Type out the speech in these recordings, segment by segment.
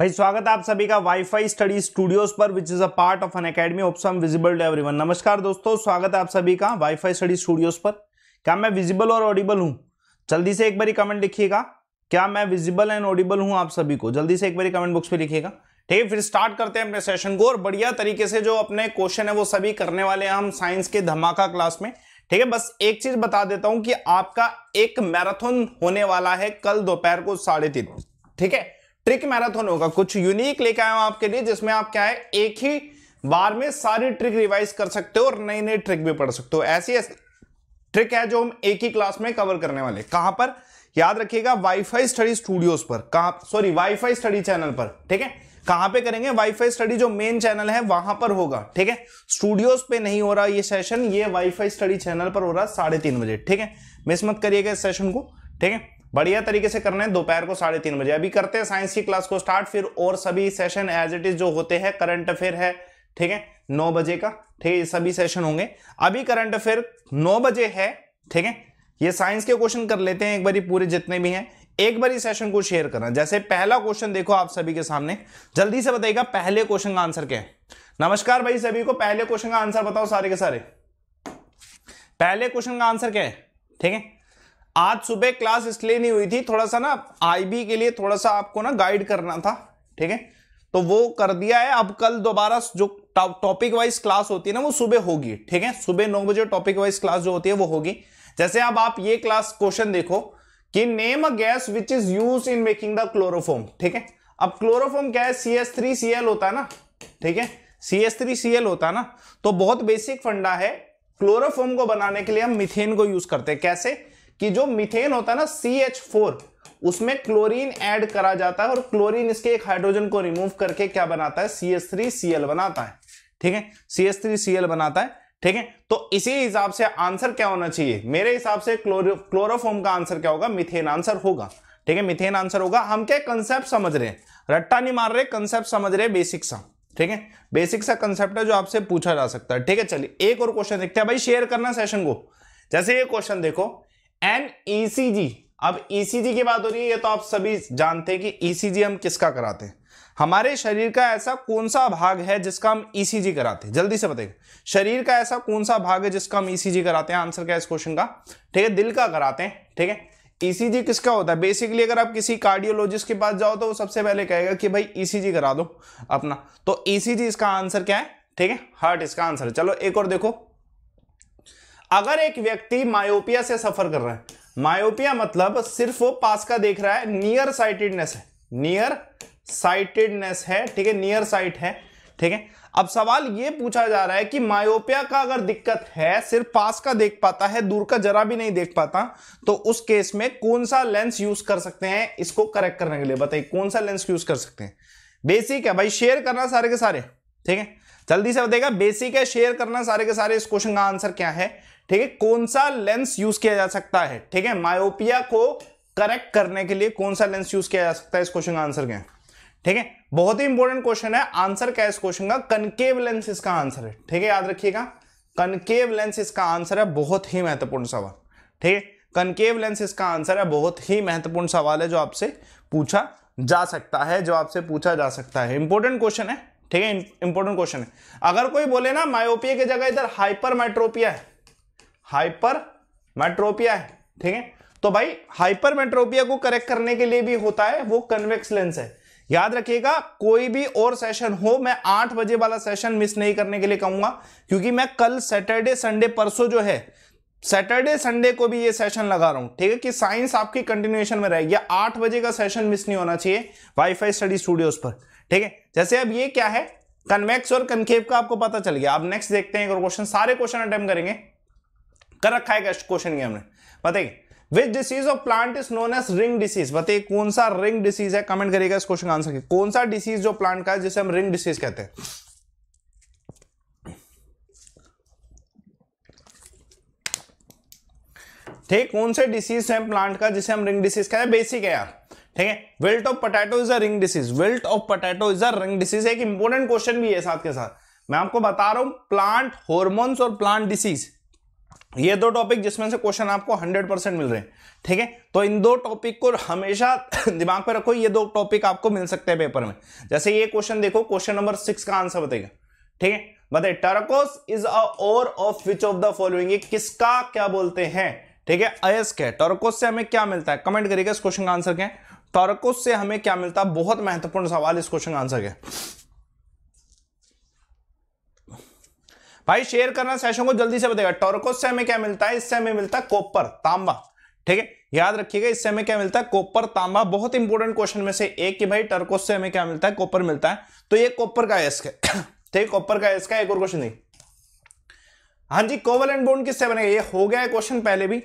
भाई स्वागत है आप सभी का वाईफाई स्टडी स्टूडियोज पर which is a part of Unacademy option visible to everyone नमस्कार दोस्तों स्वागत है आप सभी का वाईफाई स्टडी स्टूडियोज पर क्या मैं विजिबल और ऑडिबल हूं जल्दी से एक बारी कमेंट लिखिएगा क्या मैं विजिबल एंड ऑडिबल हूं आप सभी को जल्दी से एक बार कमेंट बॉक्स में लिखिएगा ठीक है फिर स्टार्ट करते हैं अपने सेशन को और बढ़िया तरीके से जो अपने क्वेश्चन है वो सभी करने वाले हैं हम साइंस के धमाका क्लास में ठीक है बस एक चीज बता देता हूं कि आपका एक मैराथन होने वाला है कल दोपहर को साढ़े तीन ठीक है ट्रिक मैराथन होगा कुछ यूनिक लेके आया हूं आपके लिए जिसमें आप क्या है एक ही बार में सारी ट्रिक रिवाइज कर सकते हो और नई नई ट्रिक भी पढ़ सकते हो ऐसी ट्रिक है जो हम एक ही क्लास में कवर करने वाले कहां पर याद रखिएगा वाईफाई स्टडी स्टूडियोज पर कहा सॉरी वाईफाई स्टडी चैनल पर ठीक है कहां पे करेंगे वाईफाई स्टडी जो मेन चैनल है वहां पर होगा ठीक है स्टूडियोज पे नहीं हो रहा ये सेशन ये वाईफाई स्टडी चैनल पर हो रहा है साढ़े तीन बजे ठीक है मिस मत करिएगा इस सेशन को ठीक है बढ़िया तरीके से करना है दोपहर को साढ़े तीन बजे अभी करते हैं साइंस की क्लास को स्टार्ट फिर और सभी सेशन एज इट इज जो होते हैं करंट अफेयर है ठीक है नौ बजे का ठीक है ये सभी सेशन होंगे अभी करंट अफेयर नौ बजे है ठीक है ये साइंस के क्वेश्चन कर लेते हैं एक बारी पूरे जितने भी हैं एक बार इस सेशन को शेयर करना जैसे पहला क्वेश्चन देखो आप सभी के सामने जल्दी से बताइएगा पहले क्वेश्चन का आंसर क्या है नमस्कार भाई सभी को पहले क्वेश्चन का आंसर बताओ सारे के सारे पहले क्वेश्चन का आंसर क्या है ठीक है आज सुबह क्लास इसलिए नहीं हुई थी थोड़ा सा ना आईबी के लिए थोड़ा सा आपको ना गाइड करना था ठीक है तो वो कर दिया है अब कल दोबारा जो टॉपिक वाइज क्लास होती है ना वो सुबह होगी ठीक है सुबह नौ बजे टॉपिक वाइज क्लास जो होती है वो होगी जैसे अब आप ये क्लास क्वेश्चन देखो कि name a gas which is use in making the chloroform ठीक है अब क्लोरोफोम क्या है C S three C L होता है ना ठीक है C S three C L होता है ना तो बहुत बेसिक फंडा है क्लोरोफोम को बनाने के लिए हम मिथेन को यूज करते हैं कैसे कि जो मिथेन होता है ना सी एच फोर उसमें क्लोरीन ऐड करा जाता है और क्लोरीन इसके एक हाइड्रोजन को रिमूव करके क्या बनाता है C S three C L बनाता है ठीक है C S three C L बनाता है ठीक है तो इसी हिसाब से आंसर क्या होना चाहिए मेरे हिसाब से क्लोरो क्लोरोफॉर्म का आंसर क्या होगा मिथेन आंसर होगा ठीक है मिथेन आंसर होगा हम क्या कंसेप्ट समझ रहे हैं रट्टा नहीं मार रहे कंसेप्ट समझ रहे बेसिक सा ठीक है बेसिक सा कंसेप्ट है जो आपसे पूछा जा सकता है ठीक है चलिए एक और क्वेश्चन देखते हैं भाई शेयर करना सेशन को जैसे ये क्वेश्चन देखो एंड ई e अब ईसीजी e की बात हो रही है ये तो आप सभी जानते हैं कि ईसीजी e हम किसका कराते हैं हमारे शरीर का ऐसा कौन सा भाग है जिसका हम ईसीजी कराते हैं जल्दी से बताइए शरीर का ऐसा कौन सा भाग है जिसका हम ईसीजी कराते हैं आंसर क्या है इस क्वेश्चन का ठीक है दिल का कराते हैं ठीक है ईसीजी किसका होता है बेसिकली अगर आप किसी कार्डियोलॉजिस्ट के पास जाओ तो वो सबसे पहले कहेगा कि भाई ईसीजी करा दो अपना तो ईसीजी इसका आंसर क्या है ठीक है हार्ट इसका आंसर चलो एक और देखो अगर एक व्यक्ति मायोपिया से सफर कर रहा है मायोपिया मतलब सिर्फ वो पास का देख रहा है नियर साइटेडनेस है नियर साइटेडनेस है ठीक है नियर साइट है ठीक है अब सवाल ये पूछा जा रहा है कि मायोपिया का अगर दिक्कत है सिर्फ पास का देख पाता है दूर का जरा भी नहीं देख पाता तो उस केस में कौन सा लेंस यूज कर सकते हैं इसको करेक्ट करने के लिए बताइए कौन सा लेंस यूज कर सकते हैं बेसिक है भाई शेयर करना सारे के सारे ठीक है जल्दी से बताइएगा बेसिक है शेयर करना सारे के सारे इस क्वेश्चन का आंसर क्या है ठीक है कौन सा लेंस यूज किया जा सकता है ठीक है मायोपिया को करेक्ट करने के लिए कौन सा लेंस यूज किया जा सकता है इस क्वेश्चन का आंसर क्या ठीक है बहुत ही इंपॉर्टेंट क्वेश्चन है आंसर क्या है इस क्वेश्चन का कनकेव लेंस इसका आंसर है ठीक है याद रखिएगा कनकेव लेंस इसका आंसर है बहुत ही महत्वपूर्ण सवाल ठीक है कनकेव लेंस इसका आंसर है बहुत ही महत्वपूर्ण सवाल है जो आपसे पूछा जा सकता है जो आपसे पूछा जा सकता है इंपॉर्टेंट क्वेश्चन है ठीक है इंपॉर्टेंट क्वेश्चन है अगर कोई बोले ना मायोपिया की जगह इधर हाइपर माइट्रोपिया है हाइपरमेट्रोपिया है ठीक है तो भाई हाइपरमेट्रोपिया को करेक्ट करने के लिए भी होता है वो कन्वेक्स लेंस है याद रखिएगा कोई भी और सेशन हो मैं आठ बजे वाला सेशन मिस नहीं करने के लिए कहूंगा क्योंकि मैं कल सैटरडे संडे परसों जो है सैटरडे संडे को भी ये सेशन लगा रहा हूं ठीक है कि साइंस आपकी कंटिन्यूएशन में रहेगी आठ बजे का सेशन मिस नहीं होना चाहिए वाईफाई स्टडी स्टूडियोज पर ठीक है जैसे अब ये क्या है कन्वेक्स और कनकेव का आपको पता चल गया अब नेक्स्ट देखते हैं क्वेश्चन सारे क्वेश्चन अटेम्प करेंगे कर रखा है क्वेश्चन ये हमने बताइए which disease of plant is known as ring disease बताइए कौन सा रिंग डिसीज है कमेंट करिएगा इस क्वेश्चन का आंसर कौन सा डिसीज जो प्लांट का है जिसे हम रिंग डिसीज कहते हैं ठीक कौन से डिसीज है प्लांट का जिसे हम रिंग डिसीज कहते हैं बेसिक है यार ठीक है wilt of potato is a ring disease wilt of potato is a ring disease एक इंपॉर्टेंट क्वेश्चन भी है साथ के साथ मैं आपको बता रहा हूं प्लांट हॉर्मोन्स और प्लांट डिसीज ये दो टॉपिक जिसमें से क्वेश्चन आपको 100 परसेंट मिल रहे हैं ठीक है तो इन दो टॉपिक को हमेशा दिमाग पर रखो ये दो टॉपिक आपको मिल सकते हैं पेपर में जैसे ये क्वेश्चन देखो क्वेश्चन नंबर सिक्स का आंसर बताएगा ठीक है बताए turquoise is a ore of which of the following किसका क्या बोलते हैं ठीक है अयस्क है टर्कोस से हमें क्या मिलता है कमेंट करिएगा इस क्वेश्चन का आंसर क्या है टर्कोस से हमें क्या मिलता है बहुत महत्वपूर्ण सवाल इस क्वेश्चन का आंसर क्या है भाई शेयर करना सेशन को जल्दी से बताएगा टोरकोस से हमें क्या मिलता है इससे हमें मिलता है कोपर तांबा ठीक है याद रखिएगा इससे हमें क्या मिलता है कोपर तांबा बहुत इंपॉर्टेंट क्वेश्चन में से एक कि भाई टर्कोस से हमें क्या मिलता है कोपर मिलता है तो ये कोपर का एस्क है ठीक है कोपर का एस्क है एक और क्वेश्चन नहीं हाँ जी कोवलेंट बोन किससे बनेगा ये हो गया है क्वेश्चन पहले भी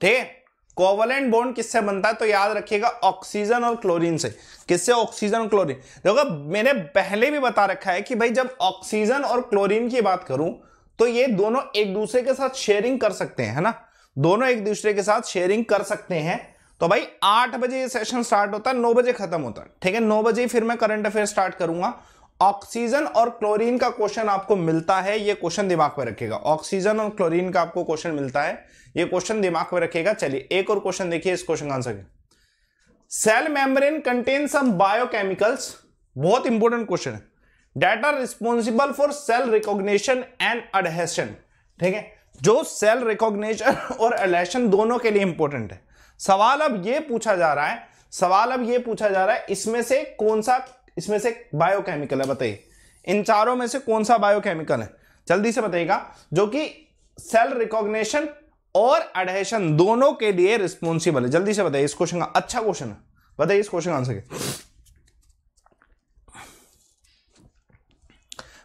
ठीक है कोवलेंट बॉन्ड किससे बनता है तो याद रखिएगा ऑक्सीजन और क्लोरीन से किससे ऑक्सीजन और क्लोरीन देखो मैंने पहले भी बता रखा है कि भाई जब ऑक्सीजन और क्लोरीन की बात करूं तो ये दोनों एक दूसरे के साथ शेयरिंग कर सकते हैं है ना दोनों एक दूसरे के साथ शेयरिंग कर सकते हैं तो भाई आठ बजे ये सेशन स्टार्ट होता है नौ बजे खत्म होता है ठीक है नौ बजे फिर मैं करंट अफेयर स्टार्ट करूंगा ऑक्सीजन और क्लोरीन का क्वेश्चन आपको मिलता है ये क्वेश्चन दिमाग में रखेगा ऑक्सीजन और क्लोरीन का आपको क्वेश्चन मिलता है ये क्वेश्चन दिमाग में रखेगा चलिए एक और क्वेश्चन देखिए इस क्वेश्चन का आंसर क्या cell membrane contain some biochemicals बहुत इंपॉर्टेंट क्वेश्चन है that are responsible for cell recognition and adhesion ठीक है जो सेल रिकॉग्नेशन और एलेशन दोनों के लिए इंपॉर्टेंट है सवाल अब ये पूछा जा रहा है सवाल अब ये पूछा जा रहा है इसमें से कौन सा इसमें से बायोकेमिकल है बताइए इन चारों में से कौन सा बायोकेमिकल है जल्दी से बताइएगा जो कि सेल रिकॉग्नेशन और एडहेशन दोनों के लिए रिस्पॉन्सिबल है जल्दी से बताइए इस क्वेश्चन का अच्छा क्वेश्चन है बताइए इस क्वेश्चन का आंसर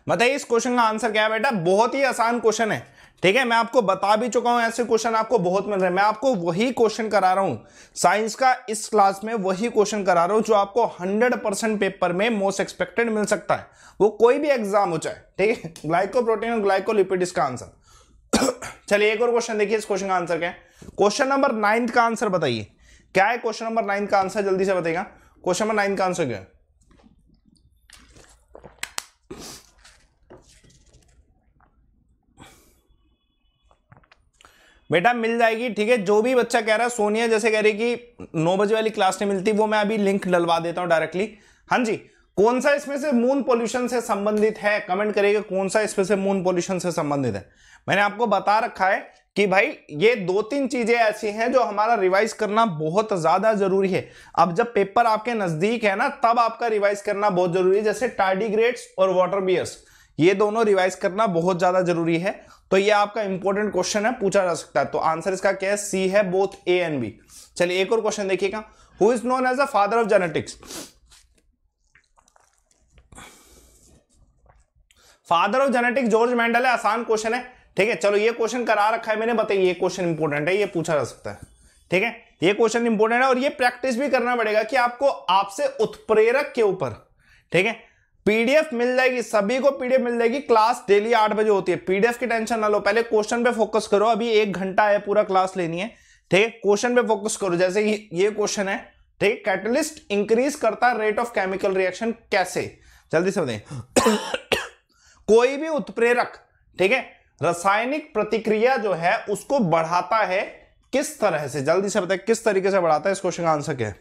बताइए इस क्वेश्चन का आंसर क्या है बेटा बहुत ही आसान क्वेश्चन है ठीक है मैं आपको बता भी चुका हूं ऐसे क्वेश्चन आपको बहुत मिल रहे हैं मैं आपको वही क्वेश्चन करा रहा हूं साइंस का इस क्लास में वही क्वेश्चन करा रहा हूं जो आपको 100 परसेंट पेपर में मोस्ट एक्सपेक्टेड मिल सकता है वो कोई भी एग्जाम हो चाहे ठीक है ग्लाइकोप्रोटीन और ग्लाइकोलिपिड इसका आंसर चलिए एक और क्वेश्चन देखिए इस क्वेश्चन का आंसर क्या है क्वेश्चन नंबर नाइन्थ का आंसर बताइए क्या है क्वेश्चन नंबर नाइन्थ का आंसर जल्दी से बताइएगा क्वेश्चन नंबर नाइन्थ का आंसर क्या है बेटा मिल जाएगी ठीक है जो भी बच्चा कह रहा है सोनिया जैसे कह रही कि नौ बजे वाली क्लास नहीं मिलती वो मैं अभी लिंक डलवा देता हूँ डायरेक्टली हाँ जी कौन सा इसमें से मून पोल्यूशन से संबंधित है कमेंट करिएगा कौन सा इसमें से मून पोल्यूशन से संबंधित है मैंने आपको बता रखा है कि भाई ये दो तीन चीजें ऐसी हैं जो हमारा रिवाइज करना बहुत ज्यादा जरूरी है अब जब पेपर आपके नजदीक है ना तब आपका रिवाइज करना बहुत जरूरी है जैसे टार्डीग्रेड्स और वाटर बियर्स ये दोनों रिवाइज करना बहुत ज्यादा जरूरी है तो ये आपका इंपॉर्टेंट क्वेश्चन है पूछा जा सकता है तो आंसर इसका क्या है सी है बोथ ए एंड बी चलिए एक और क्वेश्चन देखिएगा who is known as a father of genetics father of genetics George Mendel है आसान क्वेश्चन है ठीक है चलो ये क्वेश्चन करा रखा है मैंने बताइए ये क्वेश्चन इंपॉर्टेंट है ये पूछा जा सकता है ठीक है ये क्वेश्चन इंपॉर्टेंट है और ये प्रैक्टिस भी करना पड़ेगा कि आपको आपसे उत्प्रेरक के ऊपर ठीक है पीडीएफ मिल जाएगी सभी को पीडीएफ मिल जाएगी क्लास डेली आठ बजे होती है पीडीएफ की टेंशन ना लो पहले क्वेश्चन पे फोकस करो अभी एक घंटा है पूरा क्लास लेनी है ठीक क्वेश्चन पे फोकस करो जैसे ये क्वेश्चन है ठीक कैटलिस्ट इंक्रीज करता रेट ऑफ केमिकल रिएक्शन कैसे जल्दी से कोई भी उत्प्रेरक ठीक है रासायनिक प्रतिक्रिया जो है उसको बढ़ाता है किस तरह से जल्दी से बताए किस तरीके से बढ़ाता है इस क्वेश्चन का आंसर क्या है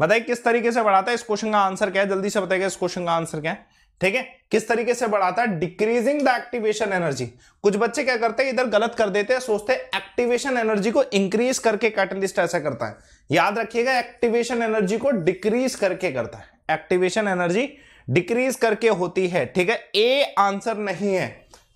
बताइए किस तरीके से बढ़ाता है इस क्वेश्चन का आंसर क्या है जल्दी से बताएगा इस क्वेश्चन का आंसर क्या है ठीक है किस तरीके से बढ़ाता है डिक्रीजिंग द एक्टिवेशन एनर्जी कुछ बच्चे क्या करते हैं इधर गलत कर देते हैं सोचते हैं एक्टिवेशन एनर्जी को इंक्रीज करके कैटलिस्ट ऐसा करता है याद रखिएगा एक्टिवेशन एनर्जी को डिक्रीज करके करता है एक्टिवेशन एनर्जी डिक्रीज करके होती है ठीक है ए आंसर नहीं है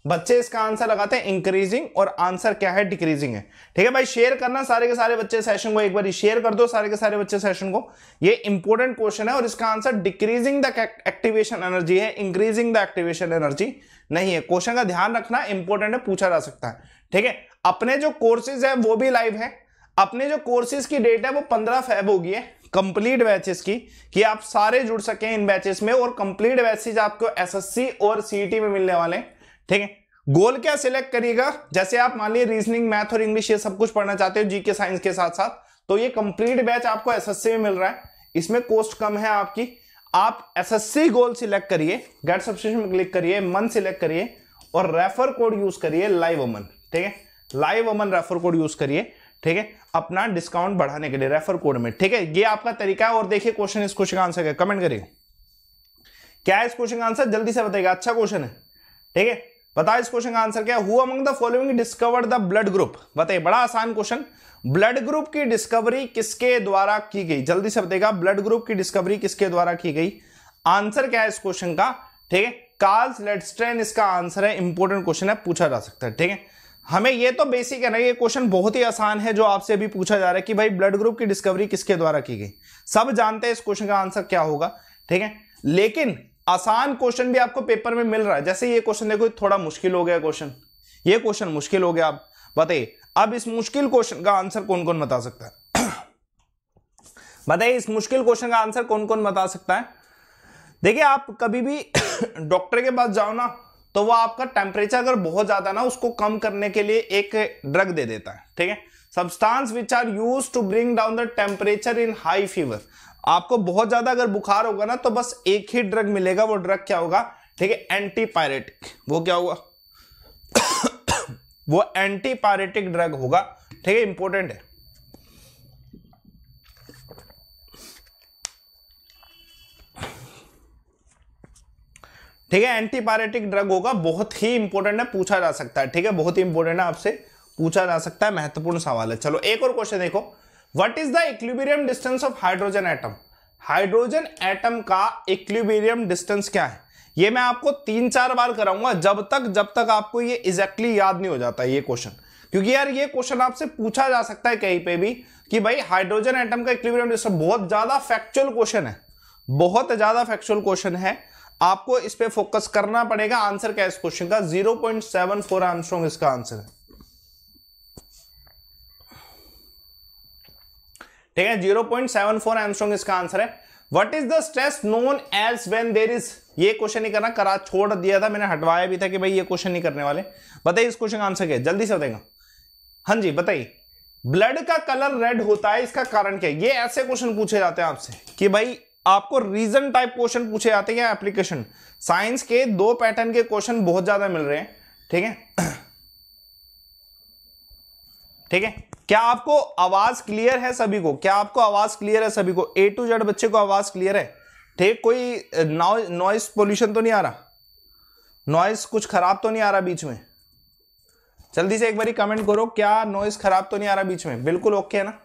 बच्चे इसका आंसर लगाते हैं इंक्रीजिंग और आंसर क्या है डिक्रीजिंग है ठीक है भाई शेयर करना सारे के सारे बच्चे सेशन को एक बार शेयर कर दो सारे के सारे बच्चे सेशन को ये इंपॉर्टेंट क्वेश्चन है और इसका answer decreasing the activation energy है इंक्रीजिंग द एक्टिवेशन एनर्जी नहीं है क्वेश्चन का ध्यान रखना इंपॉर्टेंट है पूछा जा सकता है ठीक है अपने जो कोर्सेज है वो भी लाइव है अपने जो कोर्सेज की डेट है वो पंद्रह फेब होगी है कंप्लीट बैचेस की कि आप सारे जुड़ सकें इन बैचेस में और कंप्लीट बैचेज आपको एस और सीईटी में मिलने वाले हैं ठीक है गोल क्या सिलेक्ट करिएगा जैसे आप मान लीजिए रीजनिंग मैथ और इंग्लिश ये सब कुछ पढ़ना चाहते हो जीके साइंस के साथ साथ तो ये कंप्लीट बैच आपको एसएससी में मिल रहा है इसमें कोस्ट कम है आपकी आप एसएससी गोल सिलेक्ट करिए गेट सब्सक्रिप्शन में क्लिक करिए मन सिलेक्ट करिए और रेफर कोड यूज करिए लाइव अमन ठीक है live Aman refer code use करिए ठीक है अपना डिस्काउंट बढ़ाने के लिए रेफर कोड में ठीक है ये आपका तरीका है और देखिए क्वेश्चन इस क्वेश्चन का आंसर क्या कमेंट करिए क्या इस क्वेश्चन का आंसर जल्दी से बताइएगा अच्छा क्वेश्चन है ठीक है बताओ इस क्वेश्चन का आंसर क्या who among the following discovered the blood group बताइए बड़ा आसान क्वेश्चन ब्लड ग्रुप की डिस्कवरी किसके द्वारा की गई जल्दी से बताएगा ब्लड ग्रुप की डिस्कवरी किसके द्वारा की गई आंसर क्या है इस क्वेश्चन का ठीक है कार्ल्स लेडस्ट्रेन इसका आंसर है इंपॉर्टेंट क्वेश्चन है पूछा जा सकता है ठीक है हमें यह तो बेसिक है ना ये क्वेश्चन बहुत ही आसान है जो आपसे अभी पूछा जा रहा है कि भाई ब्लड ग्रुप की डिस्कवरी किसके द्वारा की गई सब जानते हैं इस क्वेश्चन का आंसर क्या होगा ठीक है लेकिन आसान क्वेश्चन भी आपको पेपर में मिल रहा है जैसे ये क्वेश्चन देखो थोड़ा मुश्किल हो गया क्वेश्चन ये क्वेश्चन मुश्किल हो गया आप बताइए अब इस मुश्किल क्वेश्चन का आंसर कौन कौन बता सकता है बताइए इस मुश्किल क्वेश्चन का आंसर कौन कौन बता सकता है देखिए आप कभी भी डॉक्टर के पास जाओ ना तो वो आपका टेम्परेचर अगर बहुत ज्यादा ना उसको कम करने के लिए एक ड्रग दे देता है ठीक है substance which are use to bring down the temperature in high fever आपको बहुत ज्यादा अगर बुखार होगा ना तो बस एक ही ड्रग मिलेगा वो ड्रग क्या होगा ठीक है एंटीपायरेटिक वो क्या होगा वो एंटीपायरेटिक ड्रग होगा ठीक है इंपॉर्टेंट है ठीक है एंटीपायरेटिक ड्रग होगा बहुत ही इंपॉर्टेंट है पूछा जा सकता है ठीक है बहुत ही इंपॉर्टेंट है आपसे पूछा जा सकता है महत्वपूर्ण सवाल है चलो एक और क्वेश्चन देखो what is the equilibrium distance of hydrogen atom hydrogen atom का इक्विबेरियम डिस्टेंस क्या है ये मैं आपको तीन चार बार कराऊंगा जब तक जब तक आपको ये एग्जैक्टली exactly याद नहीं हो जाता ये क्वेश्चन क्योंकि यार ये क्वेश्चन आपसे पूछा जा सकता है कहीं पे भी कि भाई हाइड्रोजन एटम का इक्विबेरियम डिस्टेंस बहुत ज्यादा फैक्चुअल क्वेश्चन है बहुत ज्यादा फैक्चुअल क्वेश्चन है आपको इस पर फोकस करना पड़ेगा आंसर क्या है इस क्वेश्चन का जीरो पॉइंट सेवन फोर इसका आंसर है ठीक है zero point seven four angstrom इसका आंसर है what is the stress known as when there is ये क्वेश्चन नहीं करना करा छोड़ दिया था मैंने हटवाया भी था कि भाई ये क्वेश्चन नहीं करने वाले बताइए इस क्वेश्चन का आंसर क्या जल्दी से बताएगा हाँ जी बताइए ब्लड का कलर रेड होता है इसका कारण क्या है ये ऐसे क्वेश्चन पूछे जाते हैं आपसे कि भाई आपको रीजन टाइप क्वेश्चन पूछे जाते हैं एप्लीकेशन साइंस के दो पैटर्न के क्वेश्चन बहुत ज्यादा मिल रहे हैं ठीक है ठीक है क्या आपको आवाज क्लियर है सभी को क्या आपको आवाज क्लियर है सभी को ए टू जेड बच्चे को आवाज क्लियर है ठीक कोई नॉइस पोल्यूशन तो नहीं आ रहा नॉइस कुछ खराब तो नहीं आ रहा बीच में जल्दी से एक बारी कमेंट करो क्या नॉइस खराब तो नहीं आ रहा बीच में बिल्कुल ओके है ना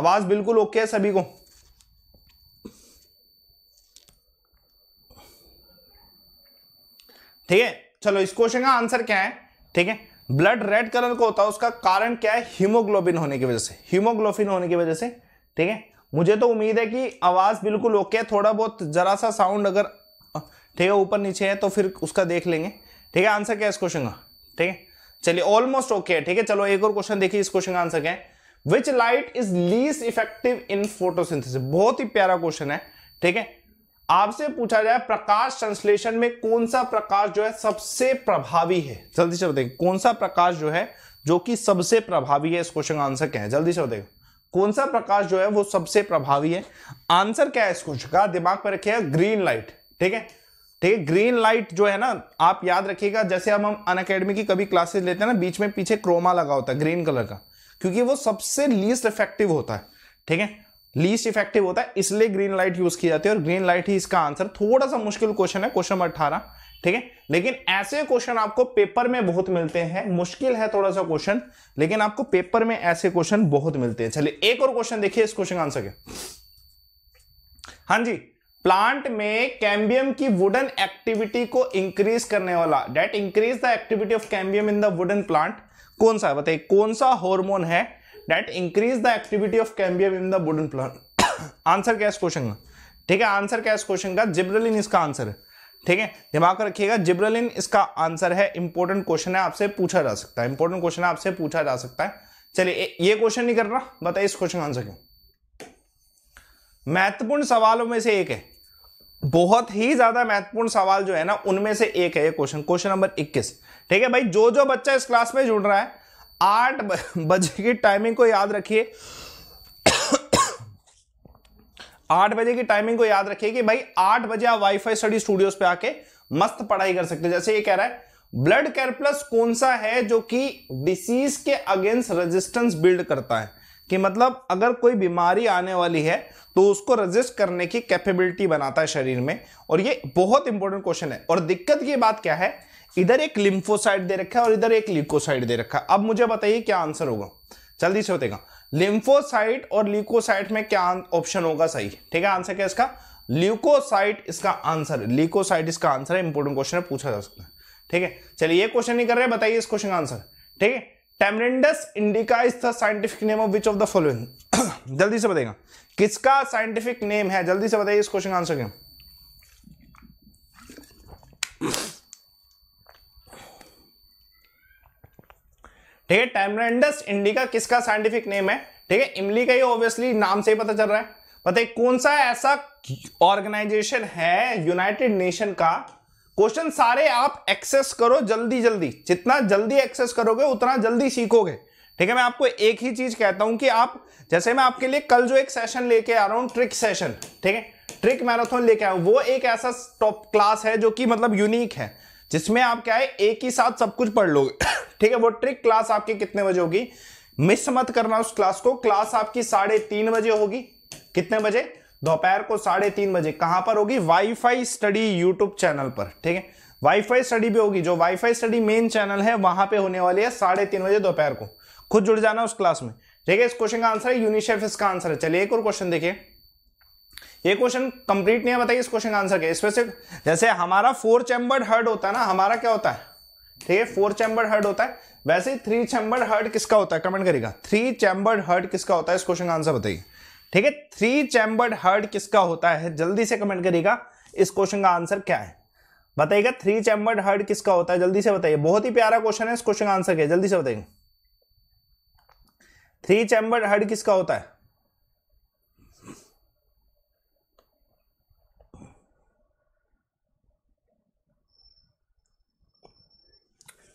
आवाज बिल्कुल ओके है सभी को ठीक है चलो इस क्वेश्चन का आंसर क्या है ठीक है ब्लड रेड कलर को होता है उसका कारण क्या है हीमोग्लोबिन होने की वजह से हीमोग्लोबिन होने की वजह से ठीक है मुझे तो उम्मीद है कि आवाज बिल्कुल ओके है थोड़ा बहुत जरा सा साउंड अगर ठीक है ऊपर नीचे है तो फिर उसका देख लेंगे ठीक है आंसर क्या है इस क्वेश्चन का ठीक है चलिए ऑलमोस्ट ओके है ठीक है चलो एक और क्वेश्चन देखिए इस क्वेश्चन का आंसर क्या है which light is least effective in photosynthesis बहुत ही प्यारा क्वेश्चन है ठीक है आपसे पूछा जाए प्रकाश संश्लेषण में कौन सा प्रकाश जो है सबसे प्रभावी है जल्दी से बताइए कौन सा प्रकाश जो है जो कि सबसे प्रभावी है इस क्वेश्चन का आंसर क्या है जल्दी से बताइए कौन सा प्रकाश जो है वो सबसे प्रभावी है आंसर क्या है इस क्वेश्चन का दिमाग पर रखिएगा ग्रीन लाइट ठीक है ठीक है ग्रीन लाइट जो है ना आप याद रखिएगा जैसे अब हम अन अकेडमी की कभी क्लासेस लेते हैं ना बीच में पीछे क्रोमा लगा होता है ग्रीन कलर का क्योंकि वो सबसे लीस्ट इफेक्टिव होता है ठीक है लीस्ट इफेक्टिव होता है इसलिए ग्रीन लाइट यूज की जाती है और ग्रीन लाइट ही इसका आंसर थोड़ा सा मुश्किल क्वेश्चन है क्वेश्चन नंबर अठारह ठीक है लेकिन ऐसे क्वेश्चन आपको पेपर में बहुत मिलते हैं मुश्किल है थोड़ा सा क्वेश्चन लेकिन आपको पेपर में ऐसे क्वेश्चन बहुत मिलते हैं चलिए एक और क्वेश्चन देखिए इस क्वेश्चन का आंसर के हाँ जी प्लांट में कैम्बियम की वुडन एक्टिविटी को इंक्रीज करने वाला that increase the activity of cambium in the wooden plant कौन सा है बताइए कौन सा हॉर्मोन है that increase the activity of cambium in the wooden plant answer क्या इस क्वेश्चन का ठीक है आंसर क्या इस क्वेश्चन का जिब्रलिन इसका आंसर है ठीक है दिमाग में रखिएगा जिब्रलिन इसका आंसर है इंपॉर्टेंट क्वेश्चन है आपसे पूछा जा सकता है इंपॉर्टेंट क्वेश्चन है आपसे पूछा जा सकता है चलिए ये क्वेश्चन नहीं कर रहा बताइए इस क्वेश्चन का आंसर क्यों महत्वपूर्ण सवालों में से एक है बहुत ही ज्यादा महत्वपूर्ण सवाल जो है ना उनमें से एक है ये क्वेश्चन क्वेश्चन नंबर 21 ठीक है भाई जो जो बच्चा इस क्लास में जुड़ रहा है आठ बजे की टाइमिंग को याद रखिए आठ बजे की टाइमिंग को याद रखिए कि भाई आठ बजे आप वाईफाई स्टडी स्टूडियोज पे आके मस्त पढ़ाई कर सकते हैं जैसे ये कह रहा है ब्लड केयर प्लस कौन सा है जो कि डिसीज के अगेंस्ट रेजिस्टेंस बिल्ड करता है कि मतलब अगर कोई बीमारी आने वाली है तो उसको रजिस्ट करने की कैपेबिलिटी बनाता है शरीर में और ये बहुत इंपॉर्टेंट क्वेश्चन है और दिक्कत की बात क्या है इधर एक लिम्फोसाइट दे रखा है और इधर एक लिकोसाइड दे रखा है अब मुझे बताइए क्या आंसर होगा जल्दी से बताएगा लिम्फोसाइट और लिकोसाइट में क्या ऑप्शन होगा सही ठीक है आंसर क्या इसका ल्यूकोसाइट इसका आंसर लिकोसाइट इसका आंसर है इंपोर्टेंट क्वेश्चन है पूछा जा सकता है ठीक है चलिए ये क्वेश्चन नहीं कर रहे बताइए इस क्वेश्चन का आंसर ठीक है tamarindus indica is the scientific name of which of the following जल्दी से बताएगा किसका साइंटिफिक नेम है जल्दी से बताइए इस क्वेश्चन का आंसर क्या ठीक है टेमरेंडस इंडिका किसका साइंटिफिक नेम है ठीक है इमली का ही ऑब्वियसली नाम से ही पता चल रहा है है कौन सा ऐसा ऑर्गेनाइजेशन है यूनाइटेड नेशन का क्वेश्चन सारे आप एक्सेस करो जल्दी जल्दी जितना जल्दी एक्सेस करोगे उतना जल्दी सीखोगे ठीक है मैं आपको एक ही चीज कहता हूं कि आप जैसे मैं आपके लिए कल जो एक सेशन लेके आ रहा हूं ट्रिक सेशन ठीक है ट्रिक मैराथन लेके आया वो एक ऐसा टॉप क्लास है जो कि मतलब यूनिक है जिसमें आप क्या है एक ही साथ सब कुछ पढ़ लोगे ठीक है वो ट्रिक क्लास आपकी कितने बजे होगी मिस मत करना उस क्लास को क्लास आपकी साढ़े तीन बजे होगी कितने बजे दोपहर को साढ़े तीन बजे कहां पर होगी वाईफाई स्टडी यूट्यूब चैनल पर ठीक है वाईफाई स्टडी भी होगी जो वाईफाई स्टडी मेन चैनल है वहां पे होने वाली है साढ़े तीन बजे दोपहर को खुद जुड़ जाना उस क्लास में ठीक है इस क्वेश्चन का आंसर है यूनिशेफ इसका आंसर है चलिए एक और क्वेश्चन देखिए ये क्वेश्चन कंप्लीट नहीं है बताइए इस क्वेश्चन का आंसर क्या इसमें जैसे हमारा फोर चैम्बर्ड हर्ड होता है ना हमारा क्या होता है ठीक है फोर चैम्बर्ड हर्ड होता है वैसे ही थ्री चैम्बर्ड हर्ड किसका होता है कमेंट करेगा थ्री चैम्बर्ड हर्ड किसका होता है इस क्वेश्चन का आंसर बताइए ठीक है थ्री चैम्बर्ड हर्ड किसका होता है जल्दी से कमेंट करेगा इस क्वेश्चन का आंसर क्या है बताइएगा थ्री चैम्बर्ड हर्ड किसका होता है जल्दी से बताइए बहुत ही प्यारा क्वेश्चन है इस क्वेश्चन का आंसर क्या है जल्दी से बताइए थ्री चैम्बर्ड हर्ड किसका होता है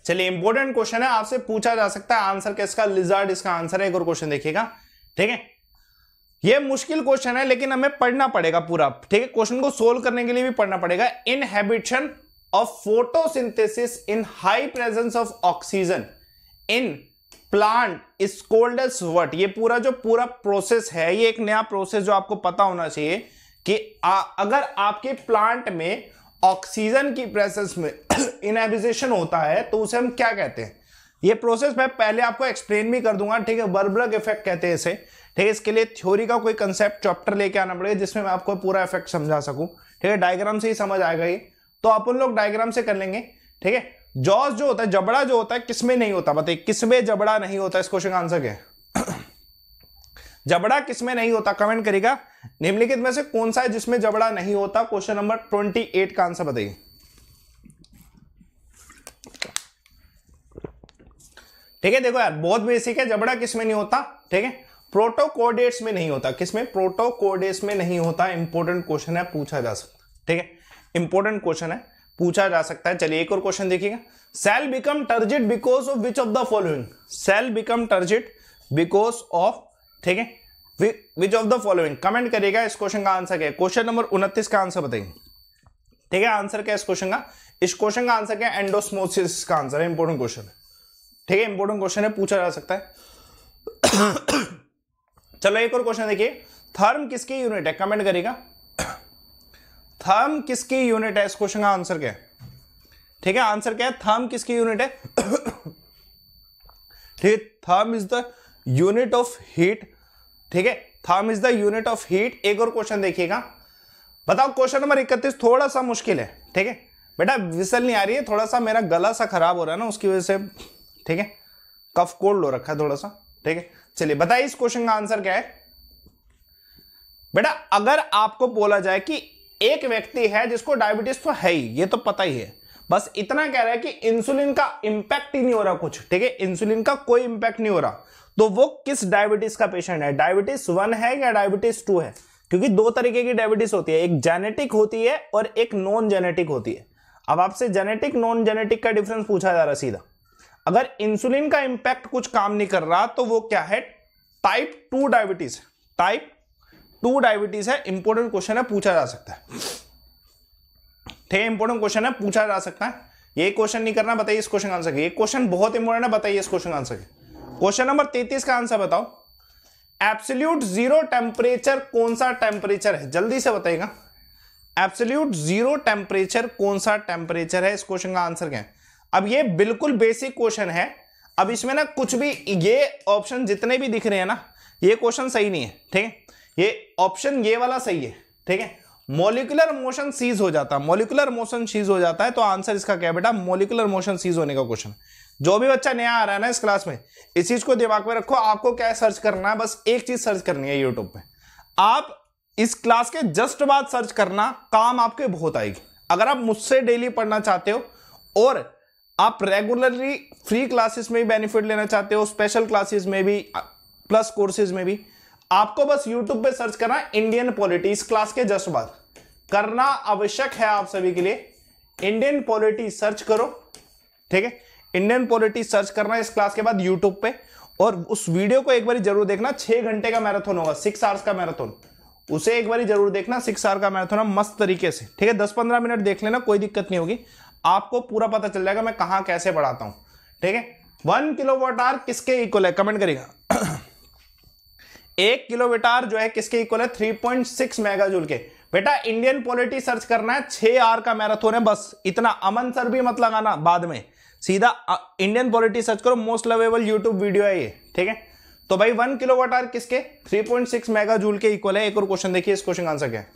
चलिए इंपोर्टेंट क्वेश्चन है आपसे पूछा जा सकता है आंसर किसका लिजार्ड इसका आंसर है एक और क्वेश्चन देखिएगा ठीक है ये मुश्किल क्वेश्चन है लेकिन हमें पढ़ना पड़ेगा पूरा ठीक है क्वेश्चन को सोल्व करने के लिए भी पढ़ना पड़ेगा inhibition of photosynthesis in high presence of oxygen in plant is called as what ये पूरा जो पूरा प्रोसेस है ये एक नया प्रोसेस जो आपको पता होना चाहिए कि आ, अगर आपके प्लांट में ऑक्सीजन की प्रेसेंस में इनहेबिजेशन होता है तो उसे हम क्या कहते हैं ये प्रोसेस मैं पहले आपको एक्सप्लेन भी कर दूंगा ठीक है बर्बरक इफेक्ट कहते हैं इसे ठीक है इसके लिए थ्योरी का कोई कंसेप्ट चैप्टर लेके आना पड़ेगा जिसमें मैं आपको पूरा इफेक्ट समझा सकूं ठीक है डायग्राम से ही समझ आएगा ये तो आप उन लोग डायग्राम से कर लेंगे ठीक है जॉस जो होता है जबड़ा जो होता है किसमें नहीं होता बताइए किसमें जबड़ा नहीं होता इस क्वेश्चन का आंसर क्या है जबड़ा किसमें नहीं होता कमेंट करेगा निम्नलिखित में से कौन सा है जिसमें जबड़ा नहीं होता क्वेश्चन नंबर ट्वेंटी एट का आंसर बताइए ठीक है देखो यार बहुत बेसिक है जबड़ा किसमें नहीं होता ठीक है प्रोटोकोडेट्स में नहीं होता किसमें प्रोटोकोडेट्स में नहीं होता इंपॉर्टेंट क्वेश्चन है पूछा जा सकता ठीक है इंपॉर्टेंट क्वेश्चन है पूछा जा सकता है चलिए एक और क्वेश्चन देखिएगा cell become turgid because of which of the following cell become turgid because of ठीक है which of the following comment करिएगा इस क्वेश्चन का आंसर क्या है क्वेश्चन नंबर उनतीस का आंसर बताइए ठीक है आंसर क्या है इस क्वेश्चन का इस क्वेश्चन का आंसर क्या है एंडोस्मोसिस का आंसर है इंपोर्टेंट क्वेश्चन है ठीक है इंपोर्टेंट क्वेश्चन है पूछा जा सकता है चलो एक और क्वेश्चन देखिए थर्म किसकी यूनिट है कमेंट करिएगा थर्म किसकी यूनिट है इस क्वेश्चन का आंसर क्या है ठीक है आंसर क्या है थर्म किसकी यूनिट है ठीक therm is the unit of heat ठीक है therm is the unit of heat एक और क्वेश्चन देखिएगा बताओ क्वेश्चन नंबर इकतीस थोड़ा सा मुश्किल है ठीक है बेटा विसल नहीं आ रही है थोड़ा सा मेरा गला सा खराब हो रहा है ना उसकी वजह से ठीक है कफ कोल्ड हो रखा है थोड़ा सा ठीक है चलिए बताइए इस क्वेश्चन का आंसर क्या है बेटा अगर आपको बोला जाए कि एक व्यक्ति है जिसको डायबिटीज तो है ही ये तो पता ही है बस इतना कह रहा है कि इंसुलिन का इंपैक्ट ही नहीं हो रहा कुछ ठीक है इंसुलिन का कोई इंपैक्ट नहीं हो रहा तो वो किस डायबिटीज का पेशेंट है डायबिटीज वन है या डायबिटीज टू है क्योंकि दो तरीके की डायबिटीज होती है एक जेनेटिक होती है और एक नॉन जेनेटिक होती है अब आपसे जेनेटिक नॉन जेनेटिक का डिफरेंस पूछा जा रहा सीधा अगर इंसुलिन का इंपैक्ट कुछ काम नहीं कर रहा तो वो क्या है type two diabetes type two diabetes है इंपोर्टेंट क्वेश्चन है पूछा जा सकता है ठीक है इंपॉर्टेंट क्वेश्चन है पूछा जा सकता है ये क्वेश्चन नहीं करना बताइए इस क्वेश्चन का आंसर ये क्वेश्चन बहुत इंपॉर्टेंट है बताइए इस क्वेश्चन का आंसर क्वेश्चन नंबर तैतीस का आंसर बताओ एप्सल्यूट जीरो टेम्परेचर कौन सा टेम्परेचर है जल्दी से बताइएगा एप्सल्यूट जीरो टेम्परेचर कौन सा टेम्परेचर है इस क्वेश्चन का आंसर क्या है अब ये बिल्कुल बेसिक क्वेश्चन है अब इसमें ना कुछ भी ये ऑप्शन जितने भी दिख रहे हैं ना ये क्वेश्चन सही नहीं है ठीक है ये ऑप्शन ये वाला सही है ठीक है मोलिकुलर मोशन सीज हो जाता है मोलिकुलर मोशन सीज हो जाता है तो आंसर इसका क्या बेटा मोलिकुलर मोशन सीज होने का क्वेश्चन जो भी बच्चा नया आ रहा है ना इस क्लास में इस चीज को दिमाग में रखो आपको क्या सर्च करना है बस एक चीज सर्च करनी है यूट्यूब पे आप इस क्लास के जस्ट बाद सर्च करना काम आपके बहुत आएगी अगर आप मुझसे डेली पढ़ना चाहते हो और आप रेगुलरली फ्री क्लासेस में भी बेनिफिट लेना चाहते हो स्पेशल क्लासेस में भी प्लस कोर्सेज में भी आपको बस यूट्यूब पे सर्च करना इंडियन पॉलिटी इस क्लास के जस्ट बाद करना आवश्यक है आप सभी के लिए इंडियन पॉलिटी सर्च करो ठीक है इंडियन पॉलिटी सर्च करना इस क्लास के बाद यूट्यूब पे और उस वीडियो को एक बार जरूर देखना छह घंटे का मैराथन होगा सिक्स आवर्स का मैराथन उसे एक बार जरूर देखना सिक्स आवर का मैराथन मस्त तरीके से ठीक है दस पंद्रह मिनट देख लेना कोई दिक्कत नहीं होगी आपको पूरा पता चल जाएगा मैं कहा कैसे पढ़ाता हूं ठीक है वन किलो वॉट आर किसके इक्वल है कमेंट करेगा एक किलो आर जो है किसके इक्वल है three point six mega joule के बेटा इंडियन पॉलिटी सर्च करना है छह आर का मैराथन है बस इतना अमन सर भी मत लगाना बाद में सीधा इंडियन पॉलिटी सर्च करो मोस्ट लवेबल यूट्यूब वीडियो है ये ठीक है तो भाई वन किलो वट आर किसके 3.6 मेगा जूल के इक्वल है एक और क्वेश्चन देखिए इस क्वेश्चन का आंसर क्या है